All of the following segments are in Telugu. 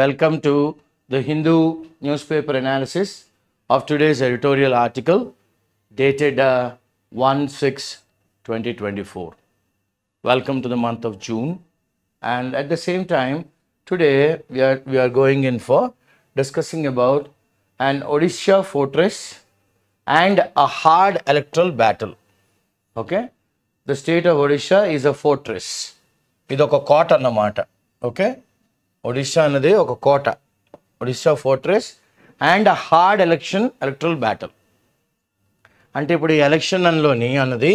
welcome to the Hindu newspaper analysis of today's editorial article dated uh, 1 6 2024. Welcome to the month of June, and at the same time, today we are, we are going in for discussing about an Odisha fortress and a hard electoral battle. Okay, the state of Odisha is a fortress. ఇది ఒక కోట అన్నమాట Okay. ఒడిస్సా అన్నది ఒక కోట Odisha fortress and hard election electoral battle అంటే ఇప్పుడు ఈ ఎలక్షన్ అన్లోని అన్నది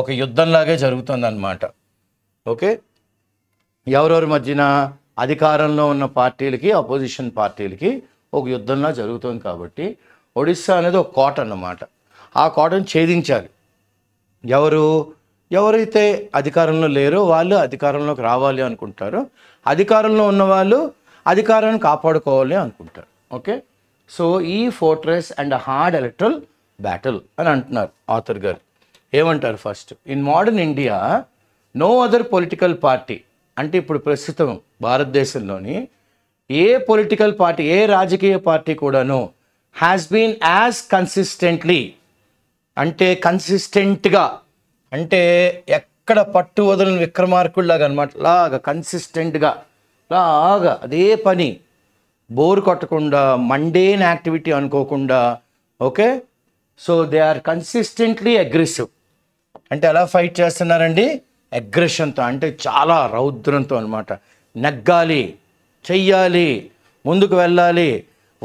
ఒక యుద్ధంలాగే జరుగుతుంది అనమాట ఓకే ఎవరెవరి మధ్యన అధికారంలో ఉన్న పార్టీలకి అపోజిషన్ పార్టీలకి ఒక యుద్ధంలా జరుగుతుంది కాబట్టి ఒడిస్సా అనేది ఒక కోట అన్నమాట ఆ కోటను ఛేదించాలి ఎవరు ఎవరైతే అధికారంలో లేరో వాళ్ళు అధికారంలోకి రావాలి అనుకుంటారో అధికారంలో ఉన్నవాళ్ళు అధికారాన్ని కాపాడుకోవాలి అనుకుంటారు ఓకే సో ఈ fortress and hard electoral battle అని అంటున్నారు ఆథర్ గారు ఏమంటారు first in modern India no other political party అంటే ఇప్పుడు ప్రస్తుతం భారతదేశంలోని ఏ పొలిటికల్ పార్టీ ఏ రాజకీయ పార్టీ కూడాను హ్యాస్ బీన్ యాజ్ కన్సిస్టెంట్లీ అంటే కన్సిస్టెంట్గా అంటే ఎక్కడ పట్టు వదలని విక్రమార్కుల్లాగా అనమాట లాగా కన్సిస్టెంట్గా లాగా అదే పని బోర్ కొట్టకుండా మండేన్ యాక్టివిటీ అనుకోకుండా okay so they are consistently aggressive అంటే ఎలా ఫైట్ చేస్తున్నారండి అగ్రెషన్తో అంటే చాలా రౌద్రంతో అనమాట నెగ్గాలి చెయ్యాలి ముందుకు వెళ్ళాలి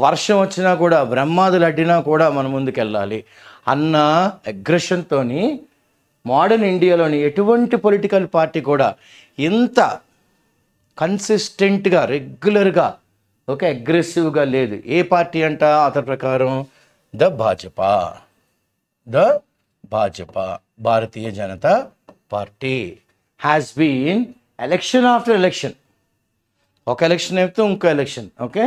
వర్షం వచ్చినా కూడా బ్రహ్మాదులు అడ్డినా కూడా మన ముందుకు వెళ్ళాలి అన్న అగ్రెషన్తోని మోడర్న్ ఇండియాలోని ఎటువంటి పొలిటికల్ పార్టీ కూడా ఇంత కన్సిస్టెంట్గా రెగ్యులర్గా ఓకే అగ్రెసివ్గా లేదు ఏ పార్టీ అంట అతని ప్రకారం the Bhajapa the Bhajapa Bharatiya Janata party has been election after election ఒక ఎలక్షన్ అయితే ఇంకో election okay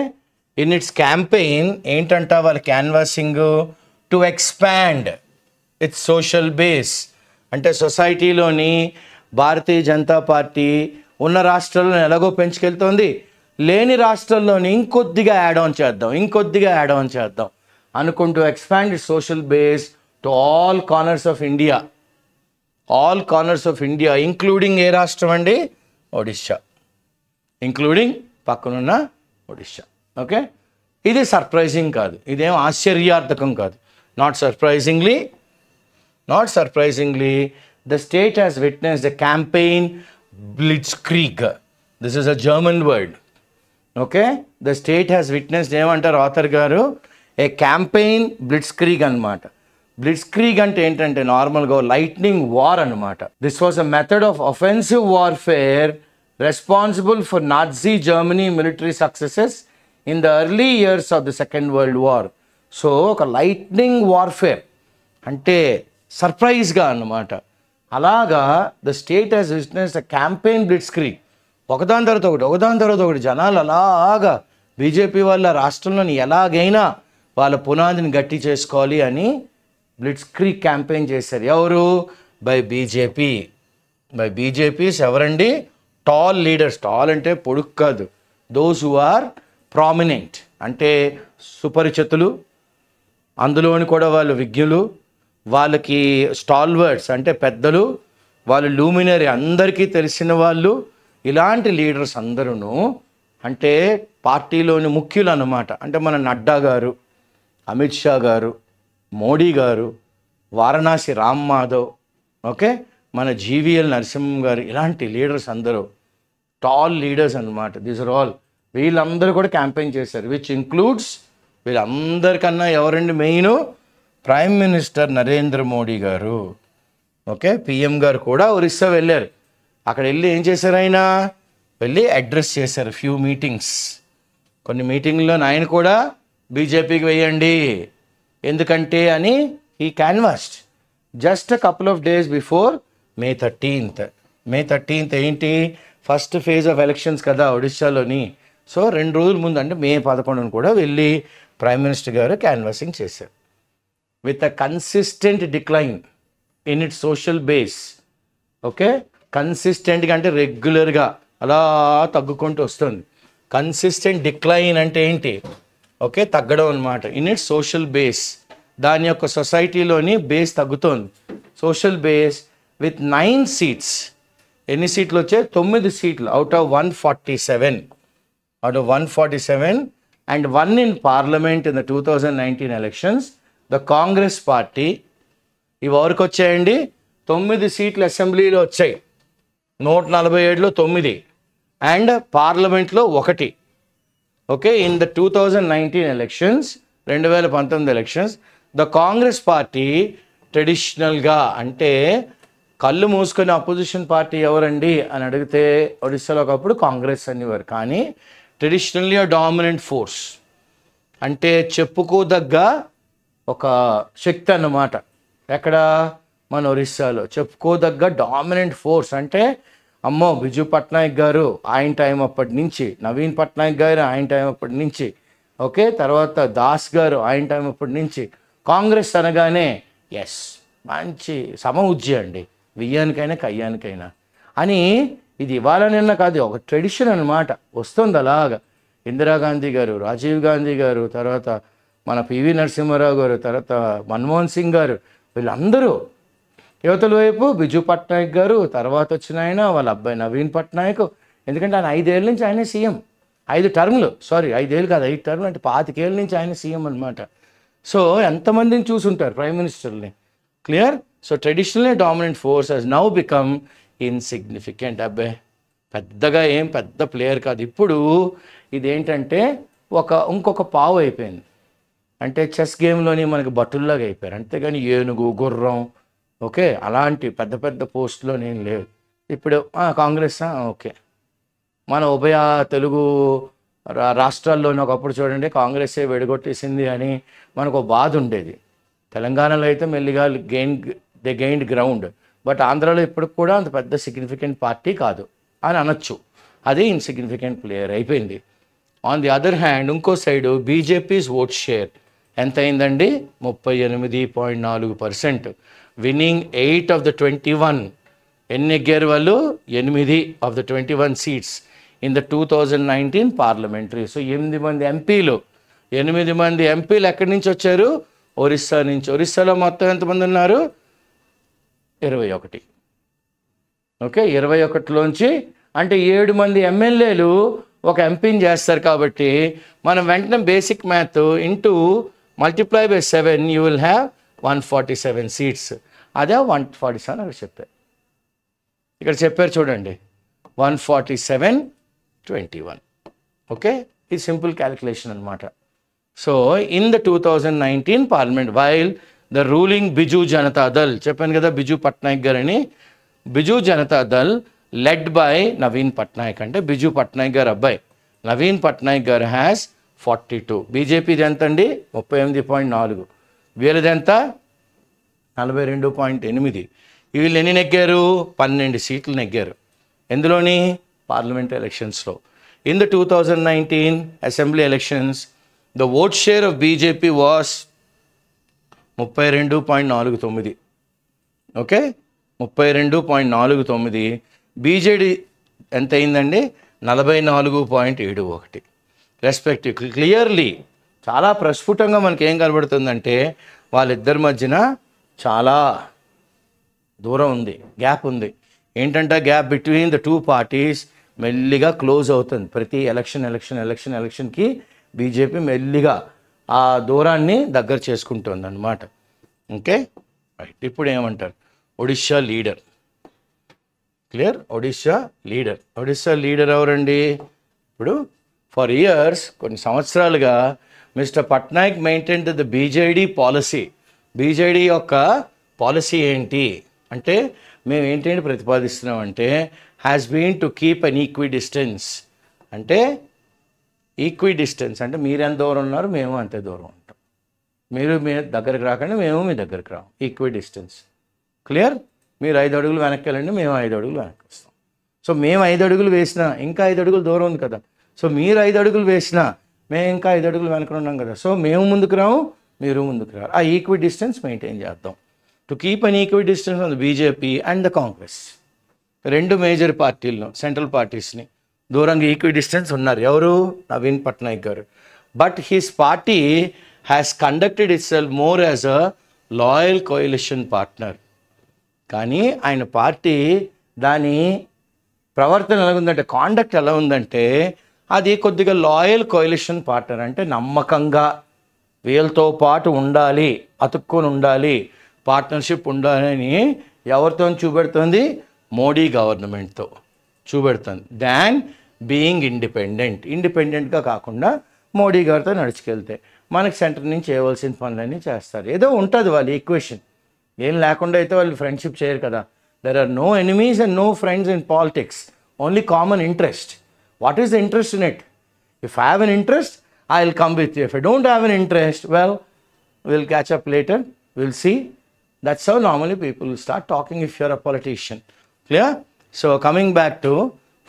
in its campaign ఏంటంట వాళ్ళ canvassing to expand its social base అంటే సొసైటీలోని భారతీయ జనతా పార్టీ ఉన్న రాష్ట్రాల్లో ఎలాగో పెంచుకెళ్తోంది లేని రాష్ట్రాల్లోని ఇంకొద్దిగా యాడ్ ఆన్ చేద్దాం ఇంకొద్దిగా యాడ్ ఆన్ చేద్దాం అనుకుంటూ expand social base to all corners of India all corners of India including ఏ రాష్ట్రం అండి ఒడిషా ఇంక్లూడింగ్ పక్కనున్న ఒడిషా ఓకే ఇది సర్ప్రైజింగ్ కాదు ఇదేం ఆశ్చర్యార్థకం కాదు not surprisingly Not surprisingly, the state has witnessed a campaign blitzkrieg. This is a German word. Okay? The state has witnessed Devantar author garu a campaign blitzkrieg anmata. Blitzkrieg and normal go lightning war matte. This was a method of offensive warfare responsible for Nazi Germany military successes in the early years of the Second World War. So, a lightning warfare. Ante సర్ప్రైజ్గా అన్నమాట అలాగా the state has witness the campaign blitzkrieg ఒకదాని తర్వాత ఒకటి ఒకదాని తర్వాత ఒకటి జనాలు అలాగా బీజేపీ వాళ్ళ రాష్ట్రంలోని ఎలాగైనా వాళ్ళ పునాదిని గట్టి చేసుకోవాలి అని బ్లిట్స్ స్క్రీ క్యాంపెయిన్ చేశారు ఎవరు బై బీజేపీ బై బీజేపీస్ ఎవరండి టాల్ లీడర్స్ టాల్ అంటే పొడుక్ కాదు దోస్ హు ఆర్ ప్రామినెంట్ అంటే సుపరిచితులు అందులోని కూడా వాళ్ళు విజ్ఞులు వాళ్ళకి స్టాల్వర్డ్స్ అంటే పెద్దలు వాళ్ళు లూమినరీ అందరికీ తెలిసిన వాళ్ళు ఇలాంటి లీడర్స్ అందరూ అంటే పార్టీలోని ముఖ్యులు అన్నమాట అంటే మన నడ్డా గారు అమిత్ షా గారు మోడీ గారు వారణాసి రామ్ మాధవ్ ఓకే మన జీవీఎల్ నరసింహం గారు ఇలాంటి లీడర్స్ అందరూ టాల్ లీడర్స్ అనమాట దిస్ ఆర్ ఆల్ వీళ్ళందరూ కూడా క్యాంపెయిన్ చేశారు విచ్ ఇంక్లూడ్స్ వీళ్ళందరికన్నా ఎవరండి main prime minister Narendra Modi గారు ఓకే పిఎం గారు కూడా ఒరిస్సా వెళ్ళారు అక్కడ వెళ్ళి ఏం చేశారు ఆయన వెళ్ళి అడ్రస్ చేశారు ఫ్యూ మీటింగ్స్ కొన్ని మీటింగ్లో ఆయన కూడా బీజేపీకి వెయ్యండి ఎందుకంటే అని ఈ canvas just couple of days before May thirteenth May thirteenth ఏంటి ఫస్ట్ ఫేజ్ ఆఫ్ ఎలక్షన్స్ కదా ఒడిశాలోని సో రెండు రోజుల ముందు అంటే మే పదకొండును కూడా వెళ్ళి ప్రైమ్ మినిస్టర్ గారు క్యాన్వాసింగ్ చేశారు with a consistent decline in it social base okay కన్సిస్టెంట్గా అంటే రెగ్యులర్గా అలా తగ్గుకుంటూ వస్తుంది కన్సిస్టెంట్ డిక్లైన్ అంటే ఏంటి ఓకే తగ్గడం అనమాట ఇన్ ఇట్ సోషల్ బేస్ దాని యొక్క సొసైటీలోని బేస్ తగ్గుతోంది social base with nine seats ఎన్ని సీట్లు వచ్చాయి తొమ్మిది సీట్లు out of one forty seven out of one forty seven and one in parliament in the two thousand nineteen elections the Congress party ఇవి ఎవరికి వచ్చాయండి తొమ్మిది సీట్లు అసెంబ్లీలో వచ్చాయి నూట నలభై ఏడులో తొమ్మిది అండ్ పార్లమెంట్లో ఒకటి okay in the two thousand nineteen elections రెండు వేల పంతొమ్మిది ఎలక్షన్స్ ద కాంగ్రెస్ పార్టీ ట్రెడిషనల్గా అంటే కళ్ళు మూసుకునే అపోజిషన్ పార్టీ ఎవరండి అని అడిగితే ఒడిస్సాలో ఒకప్పుడు కాంగ్రెస్ అనేవారు కానీ ట్రెడిషనల్లీ డామినెంట్ ఫోర్స్ అంటే చెప్పుకోదగ్గ ఒక శక్తి అన్నమాట ఎక్కడ మన ఒరిస్సాలో చెప్పుకోదగ్గ డామినెంట్ ఫోర్స్ అంటే అమ్మో బిజు పట్నాయక్ గారు ఆయన టైం అప్పటి నుంచి నవీన్ పట్నాయక్ గారు ఆయన టైం అప్పటి నుంచి ఓకే తర్వాత దాస్ గారు ఆయన టైం అప్పటి నుంచి కాంగ్రెస్ అనగానే ఎస్ మంచి సమ ఉజ్జి అండి వియ్యానికైనా కయ్యానికైనా అని ఇది ఇవాళ నిన్న కాదు ఒక ట్రెడిషన్ అనమాట వస్తుంది అలాగా ఇందిరాగాంధీ గారు రాజీవ్ గాంధీ గారు తర్వాత మన పివి నరసింహారావు గారు తర్వాత మన్మోహన్ సింగ్ గారు వీళ్ళందరూ యువతల వైపు బిజు పట్నాయక్ గారు తర్వాత వచ్చిన ఆయన వాళ్ళ అబ్బాయి నవీన్ పట్నాయక్ ఎందుకంటే ఆయన ఐదేళ్ళ నుంచి ఆయనే సీఎం ఐదు టర్మ్లు సారీ ఐదేళ్ళు కాదు ఐదు టర్మ్లు అంటే పాతికేళ్ళ నుంచి ఆయన సీఎం అనమాట సో ఎంతమందిని చూసుంటారు ప్రైమ్ మినిస్టర్ని clear so traditional dominant force has now become insignificant అబ్బే పెద్దగా ఏం పెద్ద ప్లేయర్ కాదు ఇప్పుడు ఇదేంటంటే ఒక ఇంకొక పావు అయిపోయింది అంటే చెస్ గేమ్లోని మనకి బట్టుల్లాగా అయిపోయారు అంతేగాని ఏనుగు గుర్రం ఓకే అలాంటి పెద్ద పెద్ద పోస్టులో నేను లేవు ఇప్పుడు కాంగ్రెస్ ఓకే మన ఉభయ తెలుగు రాష్ట్రాల్లోనే ఒకప్పుడు చూడండి కాంగ్రెసే వెడగొట్టేసింది అని మనకు బాధ ఉండేది తెలంగాణలో అయితే మెల్లిగా gain they gained ground but ఆంధ్రాలో ఇప్పటికి కూడా అంత పెద్ద సిగ్నిఫికెంట్ పార్టీ కాదు అని అనొచ్చు అదే ఇన్సిగ్నిఫికెంట్ ప్లేయర్ అయిపోయింది ఆన్ ది అదర్ హ్యాండ్ ఇంకో సైడు బీజేపీస్ ఓట్ షేర్ ఎంత అయిందండి ముప్పై ఎనిమిది పాయింట్ నాలుగు percent winning eight of the twenty one ఎన్ని ఎగ్గారు వాళ్ళు ఎనిమిది of the twenty one seats in the two thousand nineteen parliamentary so ఎనిమిది మంది ఎంపీలు ఎనిమిది మంది ఎంపీలు ఎక్కడి నుంచి వచ్చారు ఒరిస్సా నుంచి ఒరిస్సాలో మొత్తం ఎంతమంది ఉన్నారు ఇరవై ఒకటి ఓకే ఇరవై ఒకటిలోంచి అంటే ఏడు మంది ఎమ్మెల్యేలు ఒక ఎంపీని చేస్తారు కాబట్టి మనం వెంటనే basic math into by seven you will have one forty seven seats అదే వన్ ఫార్టీ సెవెన్ అక్కడ చెప్పారు ఇక్కడ చెప్పారు చూడండి one forty seven twenty one okay ఇది సింపుల్ క్యాలిక్యులేషన్ అనమాట so in the two thousand nineteen parliament while the ruling Biju Janata Dal చెప్పాను కదా బిజు పట్నాయక్ గారని బిజు జనతా దళ్ లెడ్ బై నవీన్ పట్నాయక్ అంటే బిజు పట్నాయక్ గారు అబ్బాయి నవీన్ పట్నాయక్ గారు హ్యాస్ ఫార్టీ టూ బీజేపీది ఎంత అండి ముప్పై ఎనిమిది పాయింట్ నాలుగు వీళ్ళది ఎంత నలభై రెండు పాయింట్ ఎనిమిది వీళ్ళు ఎన్ని నెగ్గారు పన్నెండు సీట్లు నెగ్గారు ఎందులోని పార్లమెంట్ ఎలక్షన్స్లో in the two thousand nineteen assembly elections the vote share of BJP was ముప్పై రెండు పాయింట్ నాలుగు తొమ్మిది ఓకే ముప్పై రెండు పాయింట్ నాలుగు తొమ్మిది బీజేడీ ఎంత అయిందండి నలభై నాలుగు పాయింట్ ఏడు ఒకటి రెస్పెక్టివ్ క్లియర్లీ చాలా ప్రస్ఫుటంగా మనకి ఏం కనబడుతుందంటే వాళ్ళిద్దరి మధ్యన చాలా దూరం ఉంది గ్యాప్ ఉంది ఏంటంటే gap between the two parties మెల్లిగా క్లోజ్ అవుతుంది ప్రతి ఎలక్షన్ ఎలక్షన్ ఎలక్షన్ ఎలక్షన్కి బీజేపీ మెల్లిగా ఆ దూరాన్ని దగ్గర చేసుకుంటుంది అనమాట ఓకే రైట్ ఇప్పుడు ఏమంటారు Odisha leader clear Odisha leader Odisha leader ఎవరండి ఇప్పుడు ఫర్ ఇయర్స్ కొన్ని సంవత్సరాలుగా mister Patnaik maintain the BJD policy BJD యొక్క పాలసీ ఏంటి అంటే మేము ఏంటంటే ప్రతిపాదిస్తున్నామంటే has been to keep an equidistance అంటే ఈక్వి డిస్టెన్స్ అంటే మీరు ఎంత దూరం ఉన్నారు మేము అంతే దూరం ఉంటాం మీరు మీ దగ్గరకు రాకండి మేము మీ దగ్గరకు రాము ఈక్వి డిస్టెన్స్ క్లియర్ మీరు ఐదు అడుగులు వెనక్కి వెళ్ళండి మేము ఐదు అడుగులు వెనక్కి వస్తాం సో మేము ఐదు అడుగులు వేసినా ఇంకా ఐదు అడుగులు దూరం ఉంది కదా సో మీరు ఐదు అడుగులు వేసినా మేము ఇంకా ఐదు అడుగులు వెనక ఉన్నాం కదా సో మేము ముందుకు రాము మీరు ముందుకు రారు ఆ ఈక్వి డిస్టెన్స్ మెయింటైన్ చేద్దాం to keep an equidistance on the BJP and the Congress రెండు మేజర్ పార్టీలను సెంట్రల్ పార్టీస్ని దూరంగా ఈక్వి డిస్టెన్స్ ఉన్నారు ఎవరు Naveen Patnaik garu but his party has conducted itself more as a loyal coalition partner కానీ ఆయన పార్టీ దాని ప్రవర్తన ఎలా ఉందంటే కాండక్ట్ ఎలా ఉందంటే అది కొద్దిగా లాయల్ కోయలిషన్ పార్ట్నర్ అంటే నమ్మకంగా వీళ్ళతో పాటు ఉండాలి అతుక్కొని ఉండాలి పార్ట్నర్షిప్ ఉండాలని ఎవరితో చూపెడుతుంది మోడీ గవర్నమెంట్తో చూపెడుతుంది దాన్ బీయింగ్ ఇండిపెండెంట్ ఇండిపెండెంట్గా కాకుండా మోడీ గారితో నడుచుకెళ్తే మనకి సెంటర్ నుంచి చేయవలసిన పనులన్నీ చేస్తారు ఏదో ఉంటుంది వాళ్ళ ఈక్వేషన్ ఏం లేకుండా అయితే వాళ్ళు ఫ్రెండ్షిప్ చేయరు కదా there are no enemies and no friends in politics only common interest What is the interest in it? If I have an interest, I'll come with you. If I don't have an interest, well, we'll catch up later. We'll see. That's how normally people will start talking if you're a politician. Clear? So coming back to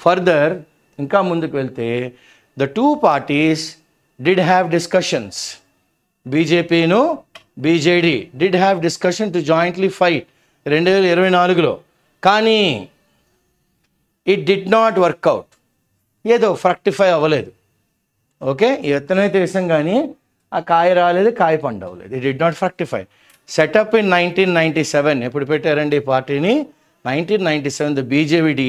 further, ఇంకా ముందుకు వెళ్తే the two parties did have discussions బీజేపీను BJD did have discussion to jointly fight రెండు వేల ఇరవై నాలుగులో కానీ ఇట్ డిడ్ నాట్ వర్కౌట్ ఏదో ఫ్రక్టిఫై అవ్వలేదు ఓకే ఎత్తనైతే విషయం కానీ ఆ కాయ రాలేదు కాయ పండు అవ్వలేదు it did not fructify set up in nineteen ninety seven ఎప్పుడు పెట్టారండి ఈ పార్టీని nineteen ninety seven the BJD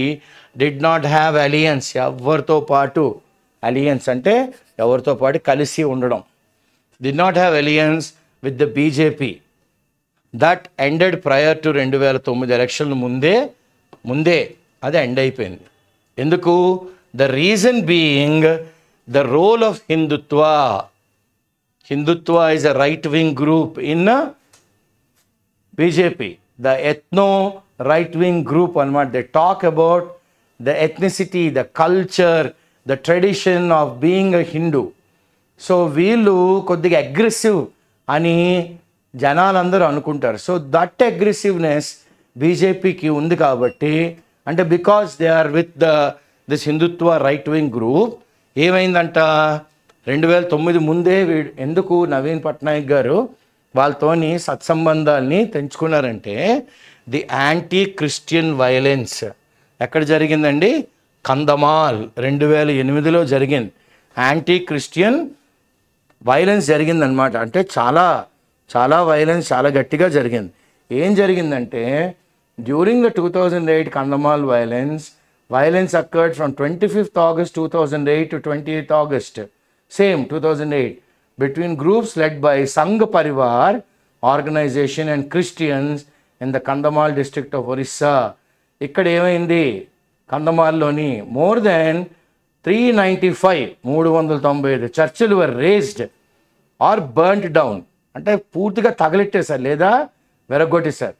did not have alliance ఎవరితో పాటు అలియన్స్ అంటే ఎవరితో పాటు కలిసి ఉండడం did not have alliance with the BJP that ended prior to రెండు వేల తొమ్మిది ఎలక్షన్ ముందే ముందే అది ఎండ్ అయిపోయింది ఎందుకు the reason being the role of Hindutva Hindutva is a right wing group in BJP the ethno right wing group అనమాట the talk about the ethnicity the culture the tradition of being a Hindu so వీళ్ళు కొద్దిగా అగ్రెసివ్ అని జనాలందరూ అనుకుంటారు సో దట్ అగ్రెసివ్నెస్ బీజేపీకి ఉంది కాబట్టి అంటే because they are with the this Hindutva right wing group ఏమైందంట రెండు వేల తొమ్మిది ముందే ఎందుకు నవీన్ పట్నాయక్ గారు వాళ్ళతోని సత్సంబంధాల్ని తెంచుకున్నారంటే ది యాంటీ క్రిస్టియన్ వైలెన్స్ ఎక్కడ జరిగిందండి కందమాల్ రెండు వేల ఎనిమిదిలో జరిగింది యాంటీ క్రిస్టియన్ వైలెన్స్ జరిగిందనమాట అంటే చాలా చాలా వైలెన్స్ చాలా గట్టిగా జరిగింది ఏం జరిగిందంటే during the two thousand eight Kandhamal violence Violence occurred from 25th August 2008 to 28th August, same 2008, between groups led by Sangh Parivar organization and Christians in the Kandamal district of Orissa. ఇక్కడ ఏమైంది కందమాల్లోని more than three ninety five మూడు వందల తొంభై ఐదు చర్చిలు were razed or burned down అంటే పూర్తిగా తగలెట్టేశారు లేదా వెరగొట్టేశారు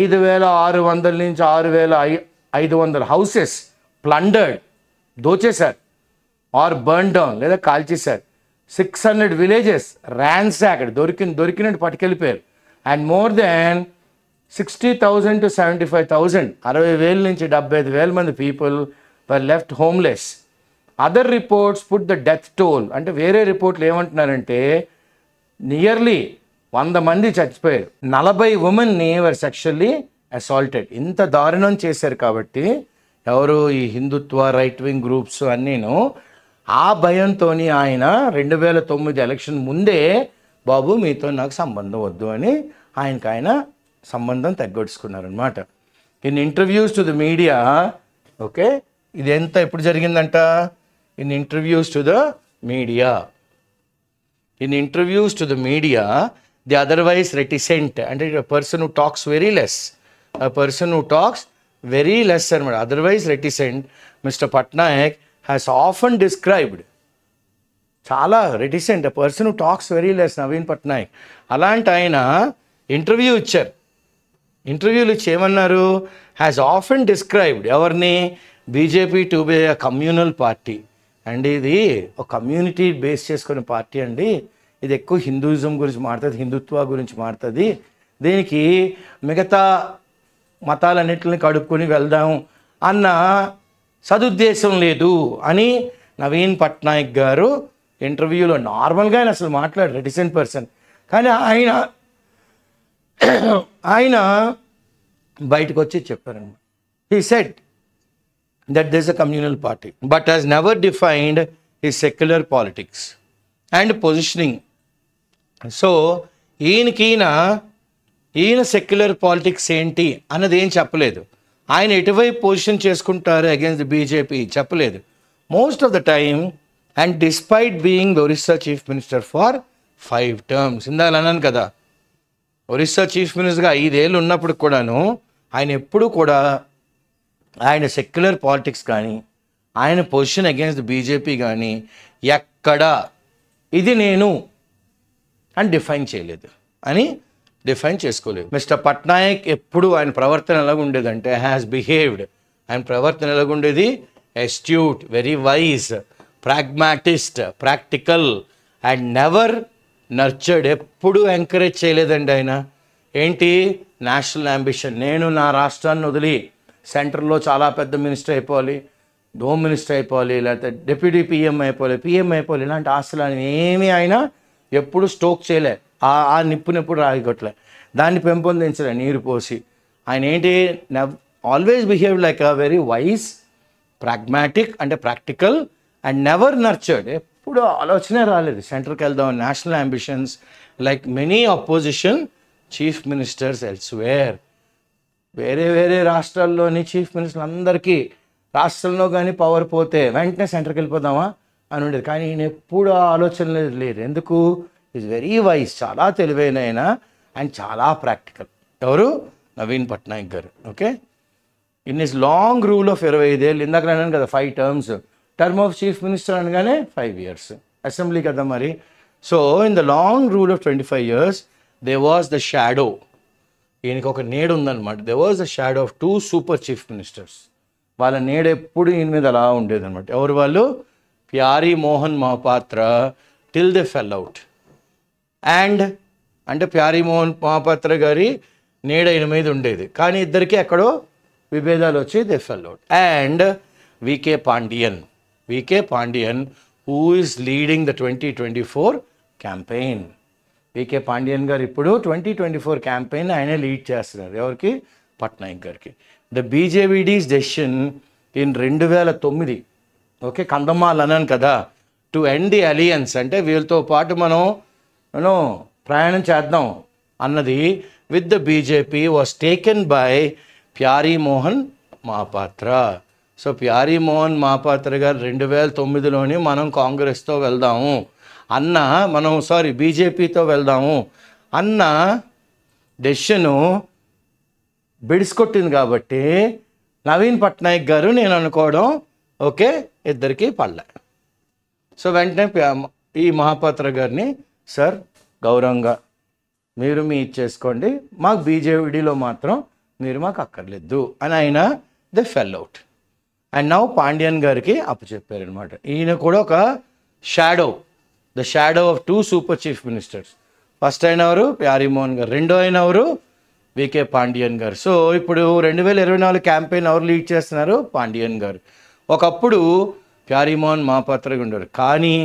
ఐదు వేల ఆరు వందల నుంచి ఆరు వేల ఐ ఐదు వందల హౌసెస్ ప్లండర్డ్ దోచేశారు ఆర్ బర్న్ డౌన్ లేదా కాల్చేశారు సిక్స్ హండ్రెడ్ విలేజెస్ ర్యాన్సాక్డ్ దొరికిన దొరికినట్టు పట్టుకెళ్ళిపోయారు and more than sixty thousand to seventy five thousand అరవై వేల నుంచి డెబ్బై ఐదు వేల మంది people were left homeless other reports put the death toll అంటే వేరే రిపోర్ట్లు ఏమంటున్నారంటే నియర్లీ వంద మంది చచ్చిపోయారు నలభై ఉమెన్ని వర్ సెక్షువల్లీ అసాల్టెడ్ ఇంత దారుణం చేశారు కాబట్టి ఎవరు ఈ హిందుత్వ రైట్ వింగ్ గ్రూప్స్ అన్నీను ఆ భయంతో ఆయన రెండు వేల తొమ్మిది ఎలక్షన్ ముందే బాబు మీతో నాకు సంబంధం వద్దు అని ఆయనకు ఆయన సంబంధం తగ్గొడుచుకున్నారనమాట in interviews to the media okay ఇది ఎంత ఎప్పుడు జరిగిందంట in interviews to the media in interviews to the media the otherwise reticent అంటే person who talks very less a person talks very less less madam otherwise reticent mister Patnaik has often described చాలా reticent person talks very less Naveen Patnaik అలాంటి ఆయన ఇంటర్వ్యూ ఇచ్చారు ఇంటర్వ్యూలు చేయమన్నారు హ్యాస్ ఆఫెన్ డిస్క్రైబ్డ్ ఎవరిని BJP to be a communal party and ఇది ఒక కమ్యూనిటీ బేస్ చేసుకునే పార్టీ అండి ఇది ఎక్కువ హిందూయిజం గురించి మాట్లాడుతుంది హిందుత్వ గురించి మాట్లాడుతుంది దీనికి మిగతా మతాలన్నింటిని కడుక్కొని వెళ్దాం అన్న సదుద్దేశం లేదు అని నవీన్ పట్నాయక్ గారు ఇంటర్వ్యూలో నార్మల్గా ఆయన అసలు మాట్లాడారు డిసెంట్ పర్సన్ కానీ ఆయన ఆయన బయటకు వచ్చి చెప్పారనమాట he said that this a communal party but has never defined he secular politics and positioning so ఈయనకీన ఈయన సెక్యులర్ పాలిటిక్స్ ఏంటి అన్నది ఏం చెప్పలేదు ఆయన ఎటువైపు పొజిషన్ చేసుకుంటారు అగేన్స్ట్ బీజేపీ చెప్పలేదు most of the time and despite being Orissa chief minister for five terms ఇందాక అన్నాను కదా ఒరిస్సా చీఫ్ మినిస్టర్గా ఐదేళ్ళు ఉన్నప్పుడు కూడాను ఆయన ఎప్పుడు కూడా ఆయన సెక్యులర్ పాలిటిక్స్ కానీ ఆయన పొజిషన్ అగేన్స్ట్ బీజేపీ కానీ ఎక్కడ ఇది నేను అని డిఫైన్ చేయలేదు అని డిఫైన్ చేసుకోలేదు మిస్టర్ పట్నాయక్ ఎప్పుడు ఆయన ప్రవర్తన ఎలాగుండేదంటే హ్యాస్ బిహేవ్డ్ ఆయన ప్రవర్తన ఎలాగుండేది astute very wise pragmatist practical and never nurtured ఎప్పుడు ఎంకరేజ్ చేయలేదండి ఆయన ఏంటి నేషనల్ అంబిషన్ నేను నా రాష్ట్రాన్ని వదిలి సెంటర్లో చాలా పెద్ద మినిస్టర్ అయిపోవాలి హోమ్ మినిస్టర్ అయిపోవాలి లేకపోతే డిప్యూటీ పిఎం అయిపోవాలి పిఎం అయిపోవాలి ఇలాంటి ఆశలు ఏమీ ఆయన ఎప్పుడు స్టోక్ చేయలే ఆ ఆ నిప్పుని ఎప్పుడు రాగొట్టలే దాన్ని పెంపొందించలే నీరు పోసి ఆయన ఏంటి now always behave like a very wise pragmatic అంటే ప్రాక్టికల్ అండ్ నెవర్ నర్చర్డ్ ఎప్పుడు ఆలోచనే రాలేదు సెంటర్కి వెళ్దాం national ambitions like many opposition chief ministers elsewhere వేరే వేరే రాష్ట్రాల్లోని చీఫ్ మినిస్టర్లు అందరికీ రాష్ట్రంలో కానీ పవర్ పోతే వెంటనే సెంటర్కి వెళ్ళిపోదామా అని ఉండేది కానీ ఈయన ఎప్పుడు ఆలోచన లేదు ఎందుకు ఈజ్ వెరీ వైజ్ చాలా తెలివైన ఆయన అండ్ చాలా ప్రాక్టికల్ ఎవరు నవీన్ పట్నాయక్ గారు okay in his long rule of ఇరవై ఐదేళ్ళు ఇందాక అన్నాను కదా five terms term of chief minister అనగానే ఫైవ్ ఇయర్స్ అసెంబ్లీ కదా మరి so in the long rule of twenty five years there was the shadow ఈయనకి ఒక నేడు ఉందన్నమాట there was the shadow of two super chief ministers వాళ్ళ నేడు ఎప్పుడు ఈయన మీద అలా ఉండేదన్నమాట ఎవరు వాళ్ళు Pyari Mohan Mahapatra till they fell out and అంటే ప్యారీ మోహన్ మహాపాత్ర గారి నీడ మీద ఉండేది కానీ ఇద్దరికి ఎక్కడో విభేదాలు వచ్చి they fell out and VK Pandian VK Pandian who is leading the twenty twenty four campaign VK Pandian garu ఇప్పుడు ట్వంటీ ట్వంటీ ఫోర్ క్యాంపెయిన్ ఆయనే లీడ్ చేస్తున్నారు ఎవరికి పట్నాయక్ గారికి ద బీజేవీడీస్ డెసిషన్ ఇన్ రెండు వేల తొమ్మిది ఓకే కందమ్మాలు అన్నాను కదా టు ఎండ్ ది అలియన్స్ అంటే వీళ్ళతో పాటు మనం ప్రయాణం చేద్దాం అన్నది with the BJP was taken by Pyari Mohan Mahapatra so Pyari Mohan Mahapatra garu రెండు వేల తొమ్మిదిలోనే మనం కాంగ్రెస్తో వెళ్దాము అన్న మనం సారీ బీజేపీతో వెళ్దాము అన్న డెసిషను కొట్టింది కాబట్టి నవీన్ పట్నాయక్ గారు నేను అనుకోవడం ఓకే ఇద్దరికి పళ్ళ సో వెంటనే ఈ మహాపాత్ర గారిని సార్ గౌరవంగా మీరు మీ ఇచ్చేసుకోండి మాకు బీజేడీలో మాత్రం మీరు మాకు అక్కర్లేదు అని ఆయన the fell out and now Pandian గారికి అప్పచెప్పారనమాట ఈయన కూడా ఒక shadow the shadow of two super chief ministers first అయినవారు ప్యారీమోహన్ గారు రెండో అయినవారు వికే పాండియన్ గారు సో ఇప్పుడు రెండు వేల ఇరవై నాలుగు క్యాంపెయిన్ ఎవరు లీడ్ చేస్తున్నారు పాండియన్ గారు ఒకప్పుడు ప్యారిమోన్ మాపాత్ర ఉండేవారు కానీ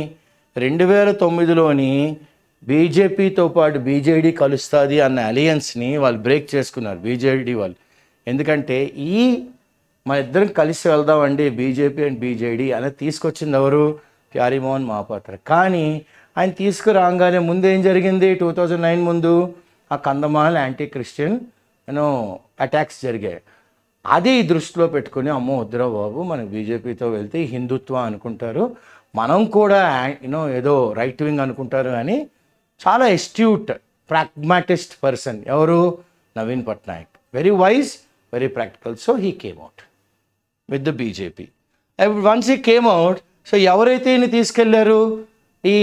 రెండు వేల తొమ్మిదిలోని బీజేపీతో పాటు బీజేడీ కలుస్తుంది అన్న అలియన్స్ని వాళ్ళు బ్రేక్ చేసుకున్నారు బీజేడీ వాళ్ళు ఎందుకంటే ఈ మన ఇద్దరం కలిసి వెళ్దామండి బీజేపీ అండ్ బీజేడీ అనేది తీసుకొచ్చింది ఎవరు ప్యారిమోహన్ మహాపాత్ర కానీ ఆయన తీసుకురాగానే ముందు ఏం జరిగింది టూ థౌజండ్ నైన్ ముందు ఆ కందమాల్ యాంటీ క్రిస్టియన్ అటాక్స్ జరిగాయి అది దృష్టిలో పెట్టుకుని అమ్మో వద్దురా బాబు మనకి బీజేపీతో వెళ్తే హిందుత్వం అనుకుంటారు మనం కూడా యూనో ఏదో రైట్ వింగ్ అనుకుంటారు అని చాలా ఎస్ట్యూట్ ప్రాగ్మాటిస్ట్ పర్సన్ ఎవరు Naveen Patnaik very wise very practical so he came out with the BJP once he came out so ఎవరైతే ఈయన తీసుకెళ్లారు ఈ